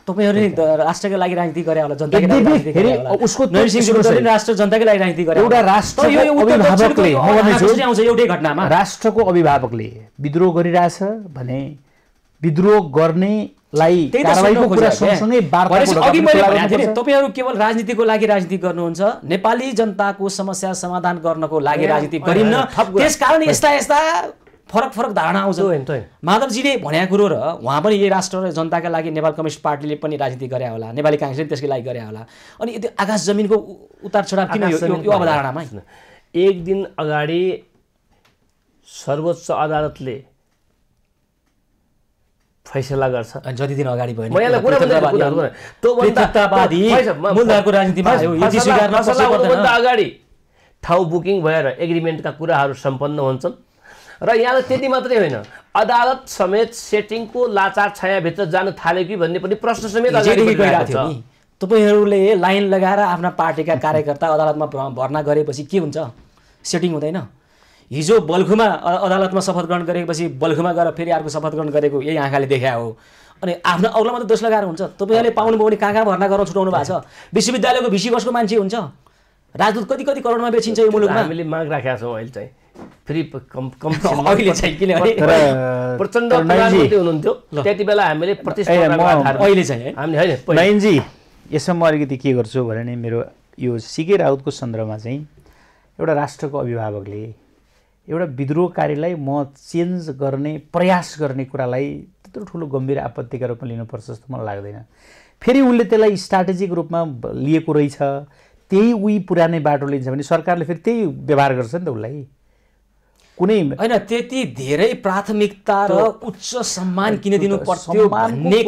तपाईँहरू राष्ट्रको लागि राजनीति गरे होला जनताको लागि राष्ट्र जनताको लागि राजनीति गरे एउटा राष्ट्र अभिभावकले आउँछ एउटै घटनामा राष्ट्रको अभिभावकले विद्रोह गरिरहेछ भने विद्रोह गर्ने तपाईँहरू केवल राजनीतिको लागि राजनीति गर्नुहुन्छ नेपाली जनताको समस्या समाधान गर्नको लागि राजनीति गरिन्न त्यसकारण यस्ता यस्ता फरक फरक धारणा आउँछ माधवजीले भनेको कुरो र उहाँ पनि यही राष्ट्र र जनताका लागि नेपाल कम्युनिस्ट पार्टीले पनि राजनीति गरे होला नेपाली काङ्ग्रेसले त्यसको लागि गरे होला अनि त्यो आकाश जमिनको उतार चढाव किन यो अवधारणामा एक दिन अगाडि सर्वोच्च अदालतले फैसला गर्छ जति दिन अगाडि भयो अगाडि ठाउँ बुकिङ भएर एग्रिमेन्टका कुराहरू सम्पन्न हुन्छन् र यहाँ त त्यति मात्रै होइन अदालत समेत सेटिङको लाचार छायाभित्र जान थाल्यो कि भन्ने पनि प्रश्न समेत तपाईँहरूले लाइन लगाएर आफ्ना पार्टीका कार्यकर्ता अदालतमा भर्ना गरेपछि के हुन्छ सेटिङ हुँदैन हिजो बल्खुमा अदालतमा शपथ ग्रहण गरेपछि बल्खुमा गएर फेरि अर्को शपथ ग्रहण गरेको यही आँखाले देखा हो अनि आफ्नो औलामा त दोष लगाएर हुन्छ तपाईँहरूले पाउनुभयो भने कहाँ कहाँ भर्ना गर्न छुटाउनु भएको छ विश्वविद्यालयको भिसी बसको मान्छे हुन्छ राजदूत कति कति करोडमा बेचिन्छ यो मुलुकमा हामीले माग राखेका छौँ अहिले चाहिँ फेरि अहिले छैन प्रचण्ड हुनुहुन्थ्यो त्यति बेला हामीले नयनजी यसमा म अलिकति के गर्छु भने नि मेरो यो सिके राउतको सन्दर्भमा चाहिँ एउटा राष्ट्रको अभिभावकले एउटा विद्रोहकारीलाई म चेन्ज गर्ने प्रयास गर्ने कुरालाई त्यत्रो ठुलो गम्भीर आपत्तिका रूपमा लिनुपर्छ जस्तो मलाई लाग्दैन फेरि उसले त्यसलाई स्ट्राटेजिक रूपमा लिएको रहेछ त्यही उही पुरानै बाटो लिन्छ भने सरकारले फेरि त्यही व्यवहार गर्छ नि त उसलाई कुनै होइन त्यति धेरै प्राथमिकता र उच्च सम्मान किन दिनु पर्थ्यो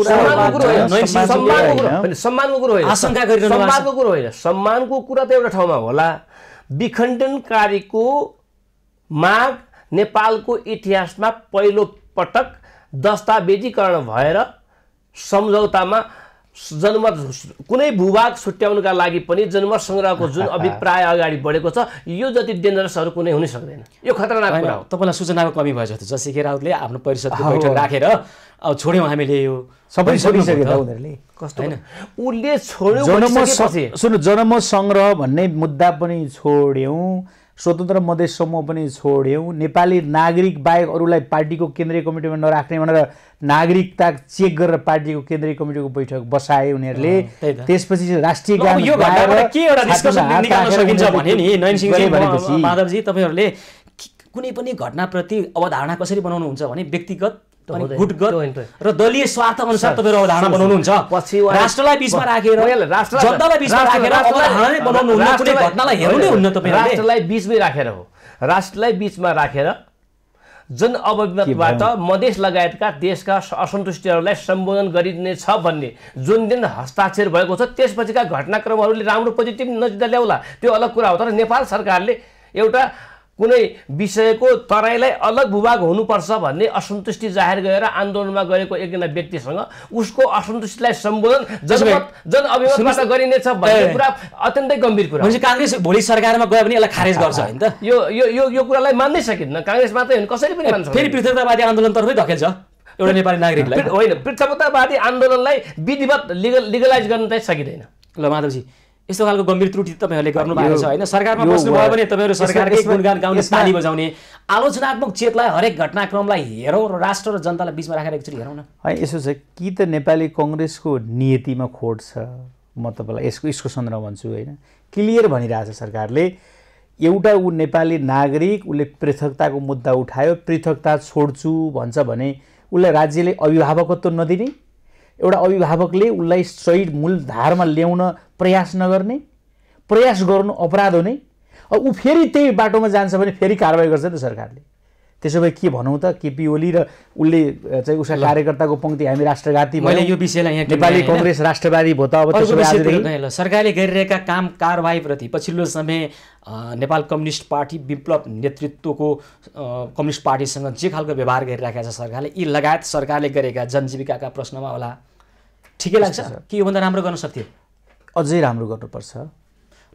सम्मानको सम्मानको कुरो होइन सम्मानको कुरा त एउटा ठाउँमा होला विखण्डनकारीको माग नेपालको इतिहासमा पहिलो पटक दस्तावेजीकरण भएर सम्झौतामा जनमत कुनै भूभाग छुट्याउनका लागि पनि जनमत सङ्ग्रहको जुन अभिप्राय अगाडि बढेको छ यो जति डेन्जरसहरू कुनै हुनै सक्दैन यो खतरनाक कुरा हो तपाईँलाई सूचनाको कमी भयो जस्तो जसरी राउतले आफ्नो परिषदको बैठक राखेर अब छोड्यौँ हामीले यो सबै उनीहरूले कस्तो होइन उसले छोड्यो जनमत सङ्ग्रह भन्ने मुद्दा पनि छोड्यौँ स्वतन्त्र समूह पनि छोड्यौँ नेपाली नागरिक बाहेक अरूलाई पार्टीको केन्द्रीय कमिटीमा नराख्ने भनेर नागरिकता चेक गरेर पार्टीको केन्द्रीय कमिटीको बैठक बसाए उनीहरूले त्यसपछि राष्ट्रिय गान भनेपछि कुनै पनि घटनाप्रति अवधारणा कसरी बनाउनुहुन्छ भने व्यक्तिगत गुटगत र दलीय स्वार्थ अनुसार तपाईँहरू अवधारणा बनाउनुहुन्छ राष्ट्रलाई बिचमा राखेर जनतालाई बिचमा राखेर अवधारणा कुनै घटनालाई हेर्नु नै हुन्न तपाईँ राष्ट्रलाई बिचमै राखेर हो राष्ट्रलाई बिचमा राखेर जन अवगतबाट मधेस लगायतका देशका असन्तुष्टिहरूलाई सम्बोधन गरिनेछ भन्ने जुन दिन हस्ताक्षर भएको छ त्यसपछिका घटनाक्रमहरूले राम्रो पोजिटिभ नजिक ल्याउला त्यो अलग कुरा हो तर नेपाल सरकारले एउटा कुनै विषयको तराईलाई अलग भूभाग हुनुपर्छ भन्ने असन्तुष्टि जाहेर गएर आन्दोलनमा गएको एकजना व्यक्तिसँग उसको असन्तुष्टिलाई सम्बोधन जनअभिमतबाट गरिनेछ भन्ने कुरा अत्यन्तै गम्भीर कुरा काङ्ग्रेस भोलि सरकारमा गयो भने यसलाई खारेज गर्छ होइन त यो यो यो कुरालाई मान्नै सकिन्न काङ्ग्रेस मात्रै होइन कसरी पनि मान्छ फेरि पृथकतावादी आन्दोलनतर्फै धकेल्छ एउटा नेपाली नागरिकलाई होइन पृथकतावादी आन्दोलनलाई विधिवत लिगल लिगलाइज गर्न चाहिँ सकिँदैन ल माधवजी यस्तो खालको गम्भीर त्रुटि तपाईँहरूले गर्नुभएको छ होइन सरकारमा बस्नुभयो भने तपाईँहरू सरकारकै गुणगान गाउने ताली बजाउने आलोचनात्मक चेतलाई हरेक घटनाक्रमलाई हेरौँ र राष्ट्र र जनतालाई बिचमा राखेर एकचोटि हेरौँ न है यसो छ कि त नेपाली कङ्ग्रेसको नियतिमा खोट छ म तपाईँलाई यसको यसको सन्दर्भ भन्छु होइन क्लियर भनिरहेछ सरकारले एउटा ऊ नेपाली नागरिक उसले पृथकताको मुद्दा उठायो पृथकता छोड्छु भन्छ भने उसलाई राज्यले अभिभावकत्व नदिने एउटा अभिभावकले उसलाई सही मूलधारमा ल्याउन प्रयास नगर्ने प्रयास गर्नु अपराध हुने अब ऊ फेरि त्यही बाटोमा जान्छ भने फेरि कारवाही गर्छ नि त सरकारले त्यसो भए के भनौँ त केपी ओली र उसले चाहिँ उसका कार्यकर्ताको पङ्क्ति हामी राष्ट्रघाती मैले यो विषयलाई यहाँ नेपाली कङ्ग्रेस राष्ट्रवादी भयो त अब सरकारले गरिरहेका काम कारवाहीप्रति पछिल्लो समय नेपाल कम्युनिस्ट पार्टी विप्लव नेतृत्वको कम्युनिस्ट पार्टीसँग जे खालको व्यवहार गरिरहेका छ सरकारले यी लगायत सरकारले गरेका जनजीविकाका प्रश्नमा होला ठिकै लाग्छ कि योभन्दा राम्रो गर्न सक्थ्यो अझै राम्रो गर्नुपर्छ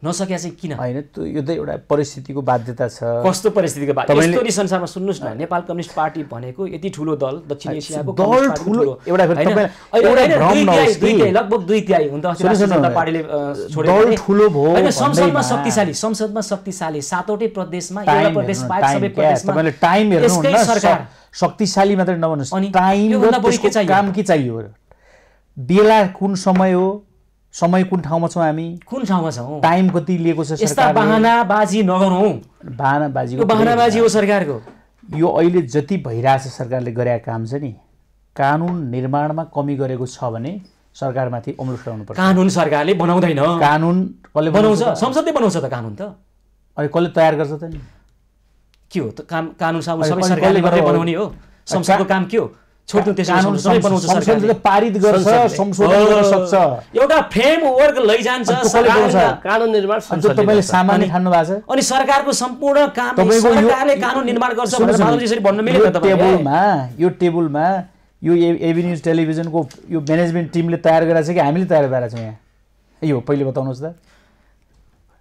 नसकेका चाहिँ किन होइन यो त एउटा परिस्थितिको बाध्यता छ कस्तो परिस्थितिको बाध्यता संसारमा सुन्नुहोस् न नेपाल कम्युनिस्ट पार्टी भनेको यति ठुलो दल दक्षिण एसियाको दल ठुलो एउटा लगभग दुई तिहाई हुन्छ पार्टीले दल ठुलो भयो होइन संसदमा शक्तिशाली संसदमा शक्तिशाली सातवटै प्रदेशमा एउटा प्रदेश बाहेक सबै प्रदेशमा टाइम हेर्नु सरकार शक्तिशाली मात्रै नभन्नुहोस् टाइम काम के चाहियो बेला कुन समय हो समय कुन ठाउँमा छौँ हामी कुन ठाउँमा छौँ टाइम कति लिएको छ यस्ता नगरौँ बाहनाबाजी बाहनाबाजी हो सरकारको यो अहिले जति भइरहेछ सरकारले गरेका काम छ नि कानुन निर्माणमा कमी गरेको छ भने सरकारमाथि अमलोट ल्याउनु पर्छ कानुन सरकारले बनाउँदैन कानुन कसले बनाउँछ संसदले बनाउँछ त कानुन त अनि कसले तयार गर्छ त नि के हो त काम कानुन सबै सरकारले बनाउने हो संसदको काम के हो छोड्नु त्यसरी पारित गर्छ संशोधन गर्न सक्छ एउटा फ्रेम वर्क लैजान्छ कानुन निर्माण तपाईँले सामान्य ठान्नु भएको छ अनि सरकारको सम्पूर्ण काम सरकारले कानुन निर्माण गर्छ यसरी भन्न मिलेन टेबलमा यो टेबलमा यो एभिन्युज न्युज टेलिभिजनको यो म्यानेजमेन्ट टिमले तयार गराएको छ कि हामीले तयार गराएको छौँ यहाँ यो पहिले बताउनुहोस् त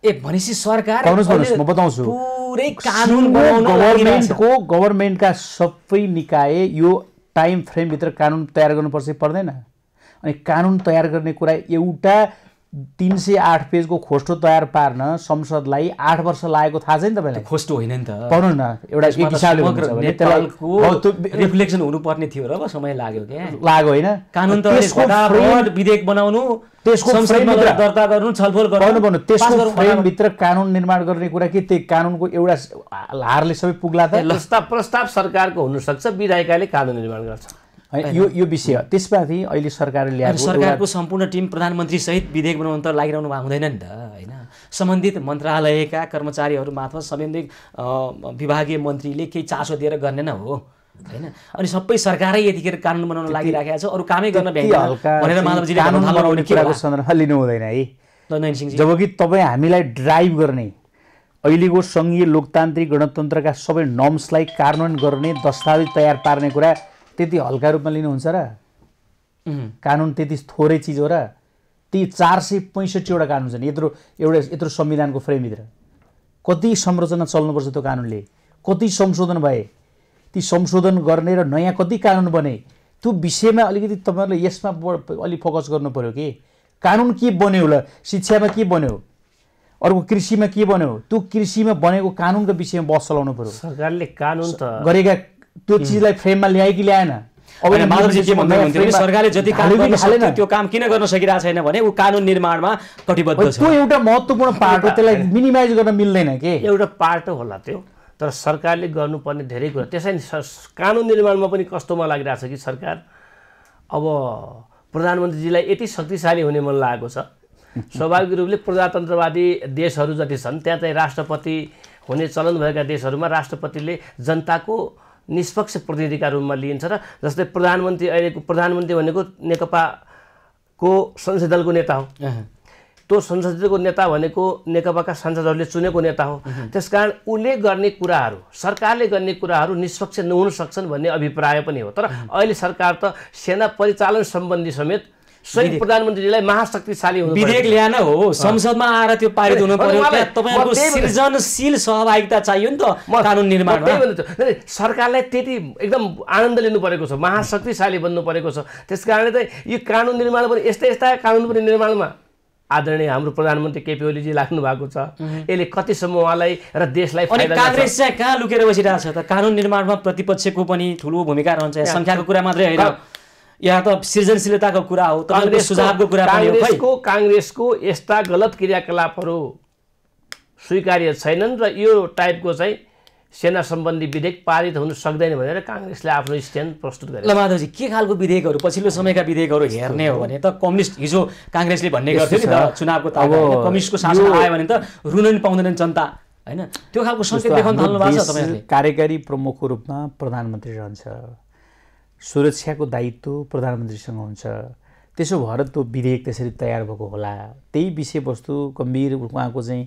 ए भनेपछि सरकार म बताउँछु पुरै कानुन गभर्मेन्टको गभर्मेन्टका सबै निकाय यो टाइम फ्रेमभित्र कानुन तयार गर्नुपर्छ पर्दैन अनि कानुन तयार गर्ने कुरा एउटा तिन सय आठ पेजको खोस्टो तयार पार्न संसदलाई आठ वर्ष लागेको थाहा छ नि तपाईँलाई खोस्टो होइन नि त पढौँ न एउटा एक हिसाबले रिफ्लेक्सन हुनुपर्ने थियो र समय लाग्यो क्या लाग्यो होइन कानुन त विधेयक बनाउनु त्यसको दर्ता गर्नु छलफल गर्नु भन्नु त्यसको फ्रेमभित्र कानुन निर्माण गर्ने कुरा के त्यही कानुनको एउटा हारले सबै पुग्ला त प्रस्ताव सरकारको हुनसक्छ विधायिकाले कानुन निर्माण गर्छ यो यो विषय त्यसमाथि अहिले सरकारले ल्याएको सरकारको सम्पूर्ण टिम प्रधानमन्त्री सहित विधेयक बनाउनु त लागिरहनु भएको हुँदैन नि त होइन सम्बन्धित मन्त्रालयका कर्मचारीहरू मार्फत सम्बन्धित विभागीय मन्त्रीले केही चासो दिएर गर्ने नै हो होइन अनि सबै सरकारै यतिखेर कानुन बनाउन लागिराखेको छ अरू कामै गर्न कुराको सन्दर्भ लिनु हुँदैन है जबकि तपाईँ हामीलाई ड्राइभ गर्ने अहिलेको सङ्घीय लोकतान्त्रिक गणतन्त्रका सबै नर्म्सलाई कार्यान्वयन गर्ने दस्तावेज तयार पार्ने कुरा त्यति हल्का रूपमा लिनुहुन्छ र कानुन त्यति थोरै चिज हो र ती चार सय पैँसठीवटा कानुन छन् यत्रो एउटा यत्रो संविधानको फ्रेमभित्र कति संरचना चल्नुपर्छ त्यो कानुनले कति संशोधन भए ती संशोधन गर्ने र नयाँ कति कानुन बने त्यो विषयमा अलिकति तपाईँहरूले यसमा अलिक फोकस गर्नु पऱ्यो कि कानुन के बन्यो होला शिक्षामा के बन्यो अर्को कृषिमा के बन्यो त्यो कृषिमा बनेको कानुनको विषयमा बस चलाउनु पऱ्यो सरकारले कानुन त गरेका त्यो चिजलाई फ्रेममा ल्याए कि ल्याएन अब माधवजी के भन्दै हुन्थ्यो सरकारले जति काम गर्न त्यो काम किन गर्न सकिरहेको छैन भने ऊ कानुन निर्माणमा कटिबद्ध छ त्यो एउटा महत्त्वपूर्ण पार्ट हो त्यसलाई मिनिमाइज गर्न मिल्दैन के एउटा पार्ट होला त्यो तर सरकारले गर्नुपर्ने धेरै कुरा त्यसै कानुन निर्माणमा पनि कस्तोमा लागिरहेको छ कि सरकार अब प्रधानमन्त्रीजीलाई यति शक्तिशाली हुने मन लागेको छ स्वाभाविक रूपले प्रजातन्त्रवादी देशहरू जति छन् त्यहाँ चाहिँ राष्ट्रपति हुने चलन भएका देशहरूमा राष्ट्रपतिले जनताको निष्पक्ष प्रतिनिधिका रूपमा लिइन्छ र जस्तै प्रधानमन्त्री अहिलेको प्रधानमन्त्री भनेको नेकपाको संसदीय दलको नेता हो त्यो संसदीयको नेता भनेको नेकपाका सांसदहरूले चुनेको नेता हो त्यस कारण उसले गर्ने कुराहरू सरकारले गर्ने कुराहरू निष्पक्ष नहुन सक्छन् भन्ने अभिप्राय पनि हो तर अहिले सरकार त सेना परिचालन सम्बन्धी समेत सही प्रधानमन्त्रीलाई महाशक्तिशाली विधेयक ल्याएन हो संसदमा आएर त्यो पारित हुनु पर्यो तपाईँहरूको सृजनशील सहभागिता चाहियो नि त कानुन निर्माण सरकारलाई त्यति एकदम आनन्द लिनु परेको छ महाशक्तिशाली बन्नु परेको छ त्यस कारणले त यो कानुन निर्माण पनि यस्तै यस्ता कानुन पनि निर्माणमा आदरणीय हाम्रो प्रधानमन्त्री केपी ओलीजी लाग्नु भएको छ यसले कतिसम्म उहाँलाई र देशलाई काङ्ग्रेस चाहिँ कहाँ लुकेर बसिरहेको छ त कानुन निर्माणमा प्रतिपक्षको पनि ठुलो भूमिका रहन्छ सङ्ख्याको कुरा मात्रै होइन यहाँ त सृजनशीलताको कुरा हो सुझावको कुरा काङ्ग्रेसको काङ्ग्रेसको यस्ता गलत क्रियाकलापहरू स्वीकार्य छैनन् र यो टाइपको चाहिँ सेना सम्बन्धी विधेयक पारित हुन सक्दैन भनेर काङ्ग्रेसले आफ्नो स्ट्यान्ड प्रस्तुत गरे ल माधवजी के खालको विधेयकहरू पछिल्लो समयका विधेयकहरू हेर्ने हो भने त कम्युनिस्ट हिजो काङ्ग्रेसले भन्ने गर्थ्यो नि त चुनावको त कम्युनिस्टको शासन आयो भने त रुन नि पाउँदैनन् जनता होइन त्यो खालको सङ्केत देखाउन थाल्नु भएको छ तपाईँहरूले कार्यकारी प्रमुखको रूपमा प्रधानमन्त्री रहन्छ सुरक्षाको दायित्व प्रधानमन्त्रीसँग हुन्छ त्यसो भएर त्यो विधेयक त्यसरी तयार भएको होला त्यही विषयवस्तु गम्भीर उहाँको चाहिँ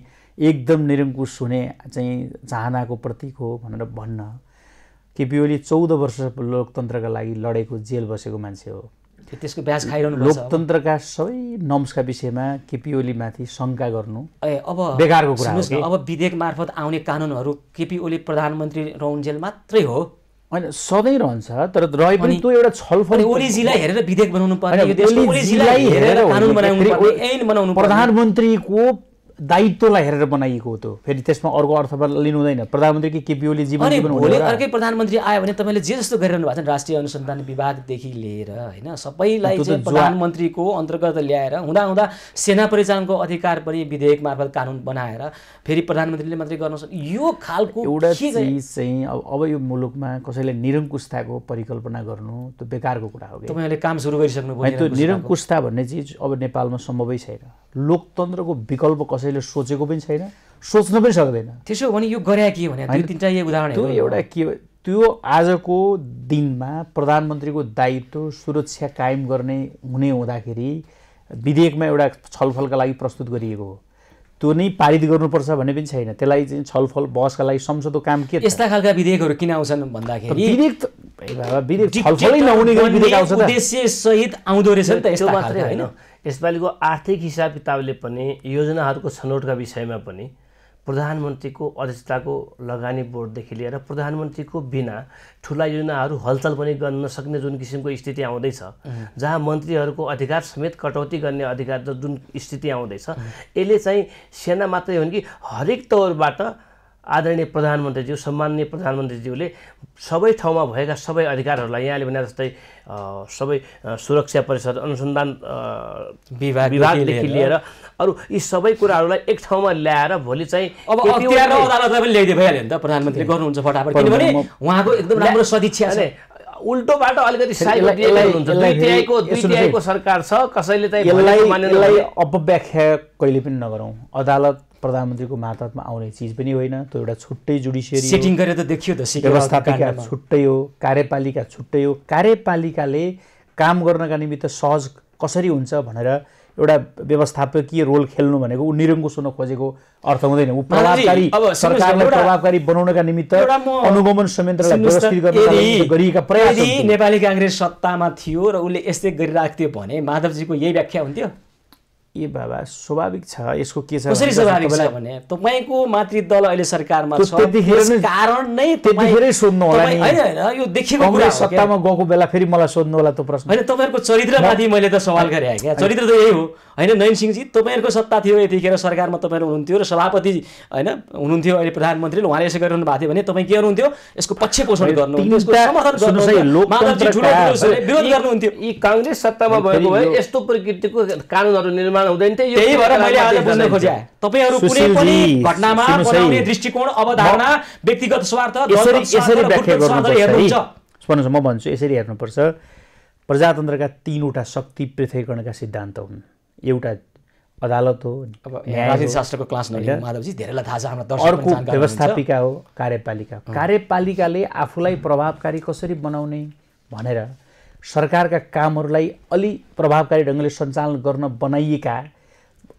एकदम निरङ्कुश हुने चाहिँ चाहनाको प्रतीक हो भनेर भन्न केपी ओली चौध वर्ष लोकतन्त्रका लागि लडेको जेल बसेको मान्छे हो त्यसको ब्याज खाइरहनु लोकतन्त्रका सबै नम्सका विषयमा केपी ओलीमाथि शङ्का गर्नु ए अब बेकारको कुरा अब विधेयक मार्फत आउने कानुनहरू केपी ओली प्रधानमन्त्री रहन्जेल मात्रै हो होइन सधैँ रहन्छ तर रहे पनि त्यो एउटा छलफल ओलीजीलाई हेरेर विधेयक बनाउनु पर्ने प्रधानमन्त्रीको दायित्वलाई हेरेर बनाइएको हो त्यो फेरि त्यसमा अर्को अर्थ लिनु हुँदैन प्रधानमन्त्री कि केपिओले जीवन जीवन भोलि अर्कै प्रधानमन्त्री आयो भने तपाईँले जे जस्तो गरिरहनु भएको छ राष्ट्रिय अनुसन्धान विभागदेखि लिएर होइन सबैलाई चाहिँ प्रधानमन्त्रीको अन्तर्गत ल्याएर हुँदा हुँदा सेना परिचालनको अधिकार पनि विधेयक मार्फत कानुन बनाएर फेरि प्रधानमन्त्रीले मात्रै गर्न सक्छ यो खालको एउटा चिज चाहिँ अब अब यो मुलुकमा कसैले निरङ्कुशताको परिकल्पना गर्नु त्यो बेकारको कुरा हो तपाईँले काम सुरु गरिसक्नु त्यो निरङ्कुशता भन्ने चिज अब नेपालमा सम्भवै छैन लोकतन्त्रको विकल्प कसै कसैले सोचेको पनि छैन सोच्न पनि सक्दैन त्यसो भने यो गरे के भने दुई तिनवटा यो उदाहरण त्यो एउटा के त्यो आजको दिनमा प्रधानमन्त्रीको दायित्व सुरक्षा कायम गर्ने हुने हुँदाखेरि विधेयकमा एउटा छलफलका लागि प्रस्तुत गरिएको हो त्यो नै पारित गर्नुपर्छ भन्ने पनि छैन त्यसलाई चाहिँ छलफल बहसका लागि संसदको काम के यस्ता खालका विधेयकहरू किन आउँछन् भन्दाखेरि विधेयक विधेयक छलफलै नहुने उद्देश्य सहित आउँदो रहेछ नि त यस्तो मात्रै होइन यसपालिको आर्थिक हिसाब किताबले पनि योजनाहरूको छनौटका विषयमा पनि प्रधानमन्त्रीको अध्यक्षताको लगानी बोर्डदेखि लिएर प्रधानमन्त्रीको बिना ठुला योजनाहरू हलचल पनि गर्न नसक्ने जुन किसिमको स्थिति आउँदैछ जहाँ मन्त्रीहरूको अधिकार समेत कटौती गर्ने अधिकार जुन स्थिति आउँदैछ यसले चाहिँ सेना मात्रै हो कि हरेक तौरबाट आदरणीय प्रधानमन्त्रीज्यू सम्मान्य प्रधानमन्त्रीज्यूले सबै ठाउँमा भएका सबै अधिकारहरूलाई यहाँले भने जस्तै सबै सुरक्षा परिषद अनुसन्धान विभाग विभागदेखि लिएर अरू यी सबै कुराहरूलाई एक ठाउँमा ल्याएर भोलि चाहिँ अब अदालतलाई पनि ल्याइदिए भइहाल्यो नि त प्रधानमन्त्री गर्नुहुन्छ फटाफट किनभने उहाँको एकदम राम्रो सदिच्छा छ उल्टो बाटो अलिकति सरकार छ कसैले चाहिँ यसलाई अपव्याख्या कहिले पनि नगरौँ अदालत प्रधानमन्त्रीको मातहतमा आउने चिज पनि होइन त्यो एउटा छुट्टै जुडिसियरी सेटिङ गरेर त देखियो त व्यवस्थापिका छुट्टै हो कार्यपालिका छुट्टै हो कार्यपालिकाले काम गर्नका निमित्त सहज कसरी हुन्छ भनेर एउटा व्यवस्थापकीय रोल खेल्नु भनेको ऊ निरङ्कुश हुन खोजेको अर्थ हुँदैन ऊ प्रभावकारी सरकारलाई प्रभावकारी बनाउनका निमित्त अनुगमन संयन्त्रलाई गरिएका प्रयास नेपाली काङ्ग्रेस सत्तामा थियो र उसले यस्तै गरिरहेको थियो भने माधवजीको यही व्याख्या हुन्थ्यो ए बाबा स्वाभाविक छ यसको के छ कसरी स्वाभाविक छ भने तपाईँको मातृदल अहिले सरकारमा छ कारण नै त्यतिखेरै सोध्नु होला नि होइन होइन यो देखेको कुरा सत्तामा गएको बेला फेरि मलाई सोध्नु होला त्यो प्रश्न होइन तपाईँहरूको चरित्रमाथि मैले त सवाल गरेँ क्या चरित्र त यही हो होइन नयन सिंहजी तपाईँहरूको सत्ता थियो यतिखेर सरकारमा तपाईँहरू हुनुहुन्थ्यो र सभापति होइन हुनुहुन्थ्यो अहिले प्रधानमन्त्रीले उहाँले यसो गरिरहनु भएको थियो भने तपाईँ के गर्नुहुन्थ्यो यसको पक्ष पोषण गर्नुहुन्थ्यो विरोध गर्नुहुन्थ्यो यी काङ्ग्रेस सत्तामा भएको भए यस्तो प्रकृतिको कानुनहरू निर्माण गर्दा हुँदैन थियो त्यही भएर मैले आज बुझ्न खोजेँ तपाईँहरू कुनै पनि घटनामा बनाउने दृष्टिकोण अवधारणा व्यक्तिगत स्वार्थ यसरी व्याख्या गर्नुपर्छ म भन्छु यसरी हेर्नुपर्छ प्रजातन्त्रका तिनवटा शक्ति पृथ्वीकरणका सिद्धान्त हुन् एउटा अदालत हो राजनीतिशास्त्रको क्लास माधवजी धेरैलाई थाहा छ हाम्रो अर्को व्यवस्थापिका हो कार्यपालिका कार्यपालिकाले आफूलाई प्रभावकारी कसरी बनाउने भनेर सरकारका कामहरूलाई अलि प्रभावकारी ढङ्गले सञ्चालन गर्न बनाइएका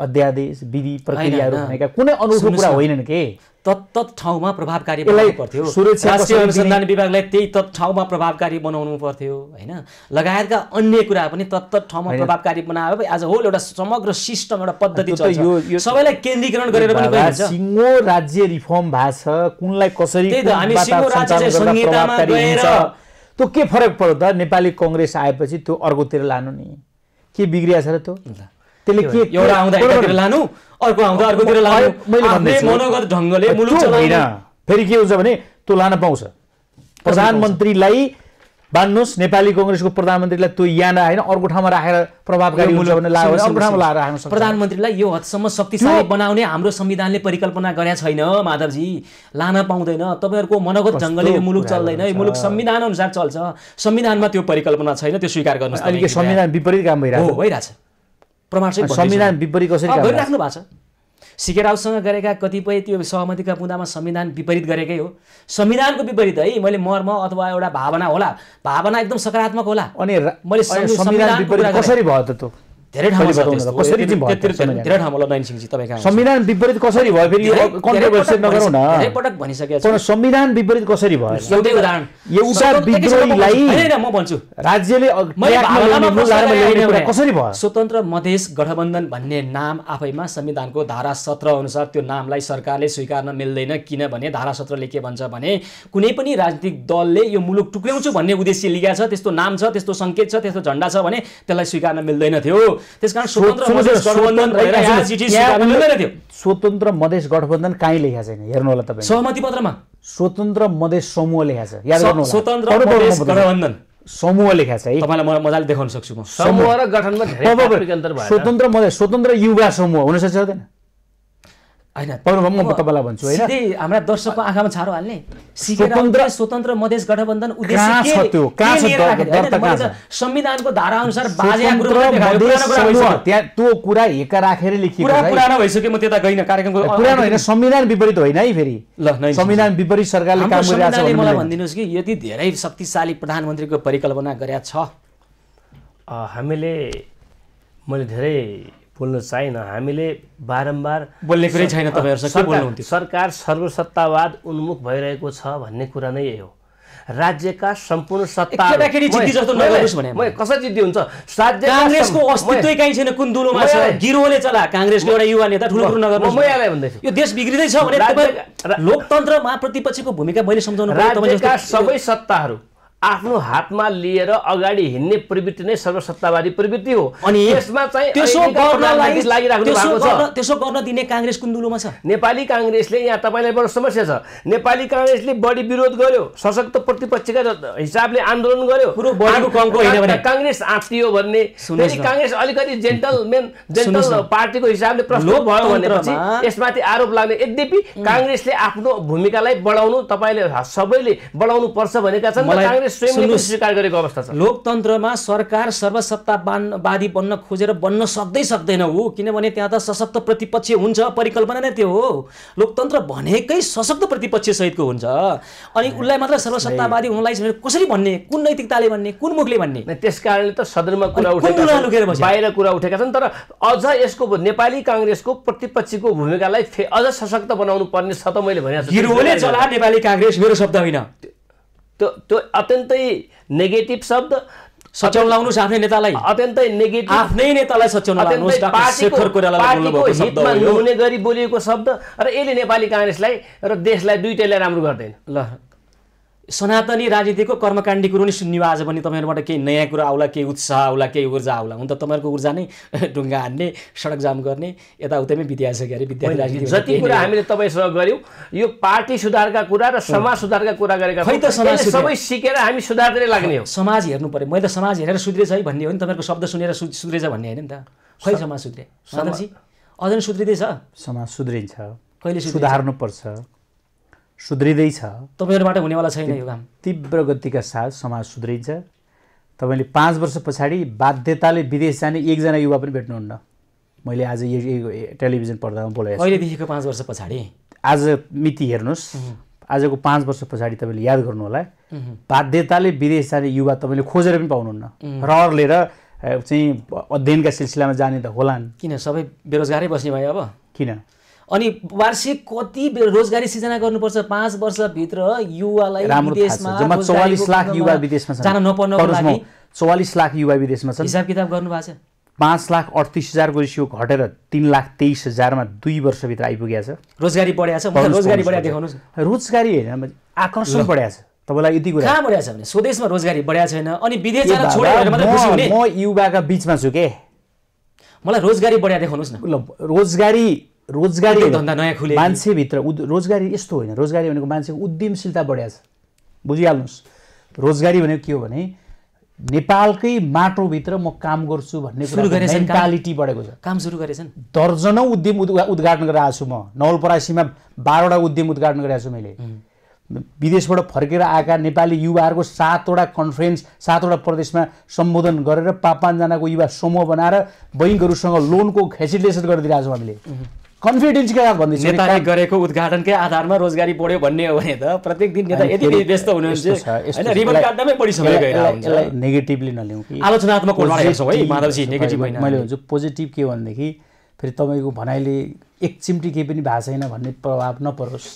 अध्यादेश विधि प्रक्रियाहरू भनेका कुनै अनौठो कुरा होइनन् के तत्त ठाउँमा प्रभावकारी बनाउनु पर्थ्यो राष्ट्रिय अनुसन्धान विभागलाई त्यही तत् ठाउँमा प्रभावकारी बनाउनु पर्थ्यो होइन लगायतका अन्य कुरा पनि तत्त ठाउँमा प्रभावकारी बनायो आज होल एउटा समग्र सिस्टम एउटा पद्धति यो सबैलाई केन्द्रीकरण गरेर पनि सिङ्गो राज्य रिफर्म भएको छ कुनलाई कसरी हामी सिङ्गो राज्य संहितामा गएर त्यो के फरक पर्दा नेपाली कङ्ग्रेस आएपछि त्यो अर्कोतिर लानु नि के बिग्रिया छ र त्यो त्यसले के एउटा आउँदा एकातिर लानु अर्को आउँदा अर्कोतिर लानु मैले भन्दै मनोगत ढङ्गले मुलुक फेरि के हुन्छ भने त्यो लान पाउँछ प्रधानमन्त्रीलाई बान्नुहोस् नेपाली कङ्ग्रेसको प्रधानमन्त्रीलाई त्यो याना होइन अर्को ठाउँमा राखेर प्रभावकारी हुन्छ भन्ने लाग्यो भने अर्को ठाउँमा लाएर राख्नु प्रधानमन्त्रीलाई यो हदसम्म शक्तिशाली बनाउने हाम्रो संविधानले परिकल्पना गरेका छैन माधवजी लान पाउँदैन तपाईँहरूको मनगत ढङ्गले यो मुलुक चल्दैन यो मुलुक संविधान अनुसार चल्छ संविधानमा त्यो परिकल्पना छैन त्यो स्वीकार गर्नुहोस् अहिले संविधान विपरीत काम भइरहेको भइरहेछ प्रमाण संविधान विपरीत कसरी गरिराख्नु भएको छ सिके रावसँग गरेका कतिपय त्यो सहमतिका बुँदामा संविधान विपरीत गरेकै हो संविधानको विपरीत है मैले मर्म अथवा एउटा भावना होला भावना एकदम सकारात्मक होला अनि मैले संविधान कसरी भयो त धेरै संविधान विपरीत कसरी भयो फेरि पटक भनिसकेको संविधान विपरीत कसरी भयो एउटा विद्रोहीलाई म भन्छु राज्यले कसरी भयो स्वतन्त्र मधेस गठबन्धन भन्ने नाम आफैमा संविधानको धारा सत्र अनुसार त्यो नामलाई सरकारले स्वीकार्न मिल्दैन किनभने धारा सत्रले के भन्छ भने कुनै पनि राजनीतिक दलले यो मुलुक टुक्र्याउँछु भन्ने उद्देश्य लिएको छ त्यस्तो नाम छ त्यस्तो सङ्केत छ त्यस्तो झन्डा छ भने त्यसलाई स्वीकार्न मिल्दैन थियो त्यस कारण स्वतन्त्र मधेस गठबन्धन कहीँ लेखा छैन हेर्नु होला तपाईँ सहमति पत्रमा स्वतन्त्र मधेस समूह लेखा छ याद गर्नु स्वतन्त्र गठबन्धन समूह लेखा छ है तपाईँलाई मजाले देखाउन सक्छु म समूह र गठनमा धेरै स्वतन्त्र मधेस स्वतन्त्र युवा समूह हुन सक्छ हुँदैन होइन म तपाईँलाई भन्छु होइन हाम्रा दर्शकको आँखामा छारो हाल्ने स्वतन्त्र स्वतन्त्र मधेस गठबन्धन उद्देश्य संविधानको धारा अनुसार त्यहाँ त्यो कुरा हेका राखेर लेखिएको पुरानो भइसक्यो म त्यता गइन कार्यक्रमको पुरानो होइन संविधान विपरीत होइन है फेरि ल संविधान विपरीत सरकारले काम गरिरहेको छ मलाई भनिदिनुहोस् कि यति धेरै शक्तिशाली प्रधानमन्त्रीको परिकल्पना गरेका छ हामीले मैले धेरै बोल्नु चाहिँ हामीले बारम्बार बोल्ने कुरै छैन तपाईँहरूसँग सरकार सर्वसत्तावाद उन्मुख भइरहेको छ भन्ने कुरा नै यही हो राज्यका सम्पूर्ण सत्ता कसरी जिद्दी हुन्छ काङ्ग्रेसको अस्तित्वै काहीँ छैन कुन दुलोमा छ गिरोले चला काङ्ग्रेसको एउटा युवा नेता ठुलो कुरो नगर्नु म भन्दैछु यो देश बिग्रिँदैछ भने लोकतन्त्रमा प्रतिपक्षको भूमिका मैले सम्झाउनु राज्यका सबै सत्ताहरू आफ्नो हातमा लिएर अगाडि हिँड्ने प्रवृत्ति नै सर्वसत्तावादी प्रवृत्ति हो अनि यसमा चाहिँ त्यसो त्यसो गर्न दिने काङ्ग्रेस दुलोमा छ नेपाली काङ्ग्रेसले यहाँ तपाईँलाई बडो समस्या छ नेपाली काङ्ग्रेसले बढी विरोध गर्यो सशक्त प्रतिपक्षका हिसाबले आन्दोलन गर्यो काङ्ग्रेस आँतियो भन्ने काङ्ग्रेस अलिकति जेन्टलमेन जेन्टल पार्टीको हिसाबले प्रश्न भयो भनेपछि यसमाथि आरोप लाग्ने यद्यपि काङ्ग्रेसले आफ्नो भूमिकालाई बढाउनु तपाईँले सबैले बढाउनु पर्छ भनेका छन् काङ्ग्रेस स्वीकार गरेको अवस्था छ लोकतन्त्रमा सरकार सर्वसत्ता बन्न खोजेर बन्न सक्दै सक्दैन ऊ किनभने त्यहाँ त सशक्त प्रतिपक्ष हुन्छ परिकल्पना नै त्यो हो लोकतन्त्र भनेकै सशक्त प्रतिपक्ष सहितको हुन्छ अनि उसलाई मात्र सर्वसत्तावादी हुनलाई कसरी भन्ने कुन नैतिकताले भन्ने कुन मुखले भन्ने त्यस कारणले त सदनमा कुरा उठेर बाहिर कुरा उठेका छन् तर अझ यसको नेपाली काङ्ग्रेसको प्रतिपक्षीको भूमिकालाई अझ सशक्त बनाउनु पर्ने छ त मैले भनेको छु चला नेपाली काङ्ग्रेस मेरो शब्द होइन त्यो त्यो अत्यन्तै नेगेटिभ शब्द लाउनुहोस् आफ्नै नेतालाई अत्यन्तै नेगेटिभ आफ्नै नेतालाई सच्याउन सच्याउनु हुने गरी बोलिएको शब्द र यसले नेपाली काङ्ग्रेसलाई र देशलाई दुइटैलाई राम्रो गर्दैन ल सनातनी राजनीतिको कर्मकाण्डी कुरो नि सुन्यो आज पनि तपाईँहरूबाट केही नयाँ कुरा आउला केही उत्साह आउला केही ऊर्जा आउला हुन त तपाईँहरूको ऊर्जा नै ढुङ्गा हान्ने सडक जाम गर्ने यताउतैमै बित्याइसक्यो अरे विद्यार्थी राजनीति जति कुरा हामीले तपाईँसँग गऱ्यौँ यो पार्टी सुधारका कुरा र समाज सुधारका कुरा गरेका खै त समाज सबै सिकेर हामी सुधार्दै लाग्ने हो समाज हेर्नु पऱ्यो मैले त समाज हेरेर सुध्रेछ है भन्ने हो नि तपाईँहरूको शब्द सुनेर सुध्रेछ भन्ने होइन नि त खै समाज सुध्रे अझ सुध्रिँदैछ समाज सुध्रिन्छ कहिले सुधार्नुपर्छ सुध्रिँदैछ तपाईँहरूबाट हुनेवाला छैन यो काम तीव्र गतिका साथ समाज सुध्रिन्छ तपाईँले पाँच वर्ष पछाडि बाध्यताले विदेश जाने एकजना युवा पनि भेट्नुहुन्न मैले आज टेलिभिजन पर्दामा बोलाएको अहिलेदेखिको पाँच वर्ष पछाडि आज मिति हेर्नुहोस् आजको पाँच वर्ष पछाडि तपाईँले याद गर्नु होला बाध्यताले विदेश जाने युवा तपाईँले खोजेर पनि पाउनुहुन्न रहर लिएर चाहिँ अध्ययनका सिलसिलामा जाने त होलान् किन सबै बेरोजगारै बस्ने भयो अब किन अनि वार्षिक कति रोजगारी सिर्जना गर्नुपर्छ पाँच वर्षभित्र युवालाई विदेशमा चौवालिस लाख युवा विदेशमा जान नपर्नको लागि चौवालिस लाख युवा विदेशमा छन् हिसाब किताब गर्नुभएको छ पाँच लाख अडतिस हजारको रेसियो घटेर तिन लाख तेइस हजारमा दुई वर्षभित्र आइपुगेको छ रोजगारी बढिया छ रोजगारी बढिया देखाउनुहोस् रोजगारी होइन आकर्षण बढिया छ तपाईँलाई यति कुरा कहाँ बढिया छ भने स्वदेशमा रोजगारी बढिया छैन अनि विदेश म युवाका बिचमा छु के मलाई रोजगारी बढिया देखाउनुहोस् न रोजगारी रोजगारी धन्दा नयाँ खुले मान्छेभित्र उद् रोजगारी यस्तो होइन रोजगारी भनेको मान्छेको उद्यमशीलता बढिया छ बुझिहाल्नुहोस् रोजगारी भनेको के हो भने नेपालकै माटोभित्र म काम गर्छु भन्ने मेन्टालिटी बढेको छ काम सुरु गरेछन् दर्जनौ उद्यम उद्घाटन गरेर आएको छु म नवलपरासीमा बाह्रवटा उद्यम उद्घाटन गरेको छु मैले विदेशबाट फर्केर आएका नेपाली युवाहरूको सातवटा कन्फरेन्स सातवटा प्रदेशमा सम्बोधन गरेर पाँच पाँचजनाको युवा समूह बनाएर बैङ्कहरूसँग लोनको फेसिलिटेसन गरिदिरहेको छौँ हामीले कन्फिडेन्सकै भन्दैछ नेताले गरेको उद्घाटनकै आधारमा रोजगारी बढ्यो भन्ने हो भने त प्रत्येक दिन नेता यति व्यस्त हुनुहुन्छ नेगेटिभली नल्याउँ कि आलोचनात्मक माधवजी नेगेटिभ होइन मैले भन्छु पोजिटिभ के भनेदेखि फेरि तपाईँको भनाइले एक चिम्टी केही पनि भएको छैन भन्ने प्रभाव नपरोस्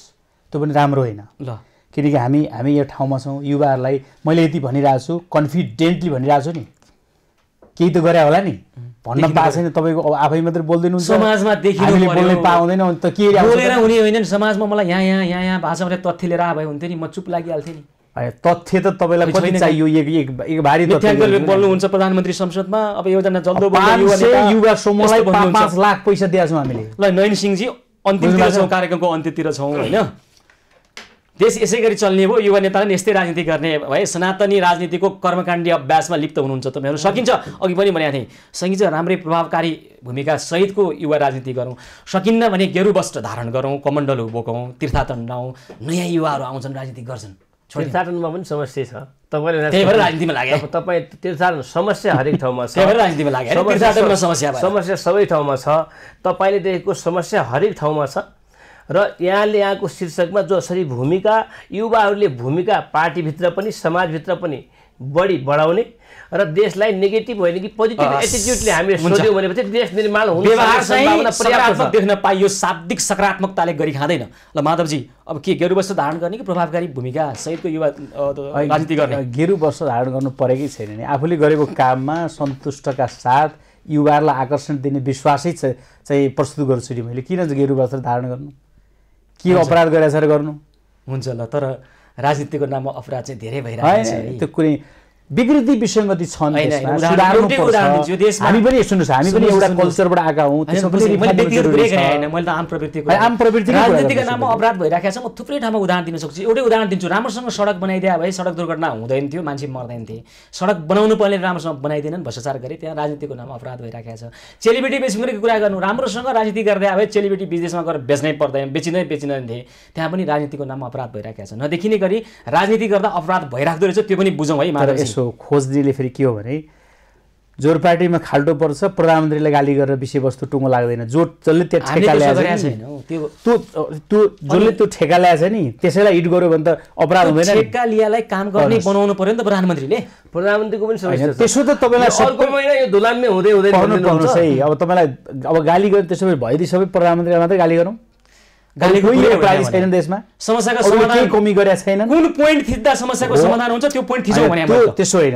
त्यो पनि राम्रो होइन ल किनकि हामी हामी यो ठाउँमा छौँ युवाहरूलाई मैले यति भनिरहेको छु कन्फिडेन्टली भनिरहेको छु नि केही त गरे होला नि भन्न पाएको छैन तपाईँको अब आफै मात्रै बोल्दैन समाजमा देखिनु बोल्नै पाउँदैन अनि त के बोलेर हुने होइन नि समाजमा मलाई यहाँ यहाँ यहाँ यहाँ भाषामा तथ्य लिएर आए भए हुन्थ्यो नि म चुप लागिहाल्थेँ नि तथ्य त तपाईँलाई कति चाहियो एक एक एक भारी बोल्नुहुन्छ प्रधानमन्त्री संसदमा अब योजना जल्दो युवा समूहलाई पाँच लाख पैसा दिएको छौँ हामीले ल नयन सिंहजी अन्तिमतिर छौँ कार्यक्रमको अन्त्यतिर छौँ होइन देश यसै गरी चल्ने भयो युवा नेताले पनि यस्तै राजनीति गर्ने भए सनातनी राजनीतिको कर्मकाण्डीय अभ्यासमा लिप्त हुनुहुन्छ तपाईँहरू सकिन्छ अघि पनि भनेको थिएँ सकिन्छ राम्रै प्रभावकारी भूमिका सहितको युवा राजनीति गरौँ सकिन्न भने गेरु वस्त्र धारण गरौँ कमण्डलहरू बोकौँ तीर्थाटन नयाँ युवाहरू आउँछन् राजनीति गर्छन् तीर्थाटनमा पनि समस्या छ तपाईँले राजनीतिमा लाग्यो तपाईँ तीर्थाटन समस्या हरेक ठाउँमा छ राजनीतिमा लाग्यो समस्या सबै ठाउँमा छ तपाईँले देखेको समस्या हरेक ठाउँमा छ र यहाँले यहाँको शीर्षकमा जसरी भूमिका युवाहरूले भूमिका पार्टीभित्र पनि समाजभित्र पनि बढी बढाउने र देशलाई नेगेटिभ होइन कि पोजिटिभ एटिट्युडले हामीले सोध्यौँ भनेपछि देश निर्माण हुन्छ देख्न पाइयो शाब्दिक सकारात्मकताले गरी खाँदैन ल माधवजी अब के गेरु वर्ष धारण गर्ने कि प्रभावकारी भूमिका सहितको युवा राजनीति गर्ने गेरु वर्ष धारण गर्नु परेकै छैन नि आफूले गरेको काममा सन्तुष्टका साथ युवाहरूलाई आकर्षण दिने विश्वासै चाहिँ प्रस्तुत गर्छु नि मैले किन गेरु वर्ष धारण गर्नु के अपराध गरेर गर्नु हुन्छ ल तर राजनीतिको नाममा अपराध चाहिँ धेरै भइरहेको छ त्यो कुनै विकृति विसङ्गति छन् हामी पनि सुन्नुहोस् हामी पनि एउटा कल्चरबाट आएका हौँ राजनीतिको नाममा अपराध भइरहेको छ म थुप्रै ठाउँमा उदाहरण दिन सक्छु एउटै उदाहरण दिन्छु राम्रोसँग सडक बनाइदिए भए सडक दुर्घटना हुँदैन थियो मान्छे मर्दैन थिए सडक बनाउनु पर्ने राम्रोसँग बनाइदिएनन् भ्रष्टाचार गरे त्यहाँ राजनीतिको नाममा अपराध भइरहेको छ चेलीबेटी बेचमुरीको कुरा गर्नु राम्रोसँग राजनीति गर्दै भए चेलीबेटी बिजनेसमा गएर बेच्नै पर्दैन बेचिँदै बेचिँदैन थिए त्यहाँ पनि राजनीतिको नाममा अपराध भइरहेको छ नदेखिने गरी राजनीति गर्दा अपराध भइराख्दो रहेछ त्यो पनि बुझौँ है माधव सो हो खोज्नेले फेरि के हो भने जोर पार्टीमा खाल्टो पर्छ प्रधानमन्त्रीलाई गाली गरेर विषयवस्तु टुङ्गो लाग्दैन जो जसले त्यो ठेका ल्याएको नि त्यो त्यो जसले त्यो ठेका ल्याएको छ नि त्यसैलाई हिट गर्यो भने त अपराध हुँदैन ठेका लियालाई काम गर्ने बनाउनु पर्यो नि त प्रधानमन्त्रीले प्रधानमन्त्रीको पनि समस्या त्यसो त तपाईँलाई अर्को महिना यो धुलामै हुँदै हुँदै पाउनुहोस् है अब तपाईँलाई अब गाली गर्नु त्यसो भए भइदि सबै प्रधानमन्त्रीलाई मात्रै गाली गरौँ त्यसो होइन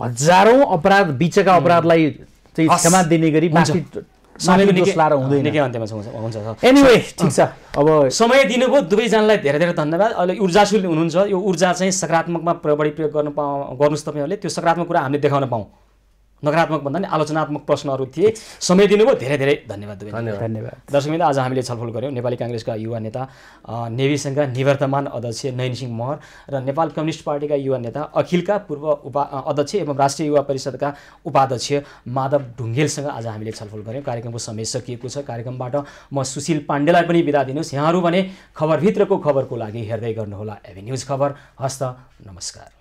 हजारौँ अपराध बिचका अपराधलाई चाहिँ क्षमा दिने गरी अब समय दिनुको दुवैजनालाई धेरै धेरै धन्यवाद अहिले ऊर्जाशुल हुनुहुन्छ यो ऊर्जा चाहिँ सकारात्मकमा बढी प्रयोग गर्नु पाउ गर्नुहोस् तपाईँहरूले त्यो सकारात्मक कुरा हामीले देखाउन पाऊँ नकारात्मक भन्दा नि आलोचनात्मक प्रश्नहरू थिए समय दिनुभयो धेरै धेरै धन्यवाद धन्यवाद धन्यवाद दर्शकबिन्द आज हामीले छलफल गऱ्यौँ नेपाली काङ्ग्रेसका युवा नेता सङ्घका निवर्तमान अध्यक्ष नयन सिंह महर र नेपाल कम्युनिस्ट पार्टीका युवा नेता अखिलका पूर्व उपा अध्यक्ष एवं राष्ट्रिय युवा परिषदका उपाध्यक्ष माधव ढुङ्गेलसँग आज हामीले छलफल गऱ्यौँ कार्यक्रमको समय सकिएको छ कार्यक्रमबाट म सुशील पाण्डेलाई पनि बिदा दिनुहोस् यहाँहरू भने खबरभित्रको खबरको लागि हेर्दै गर्नुहोला एभी न्युज खबर हस्त नमस्कार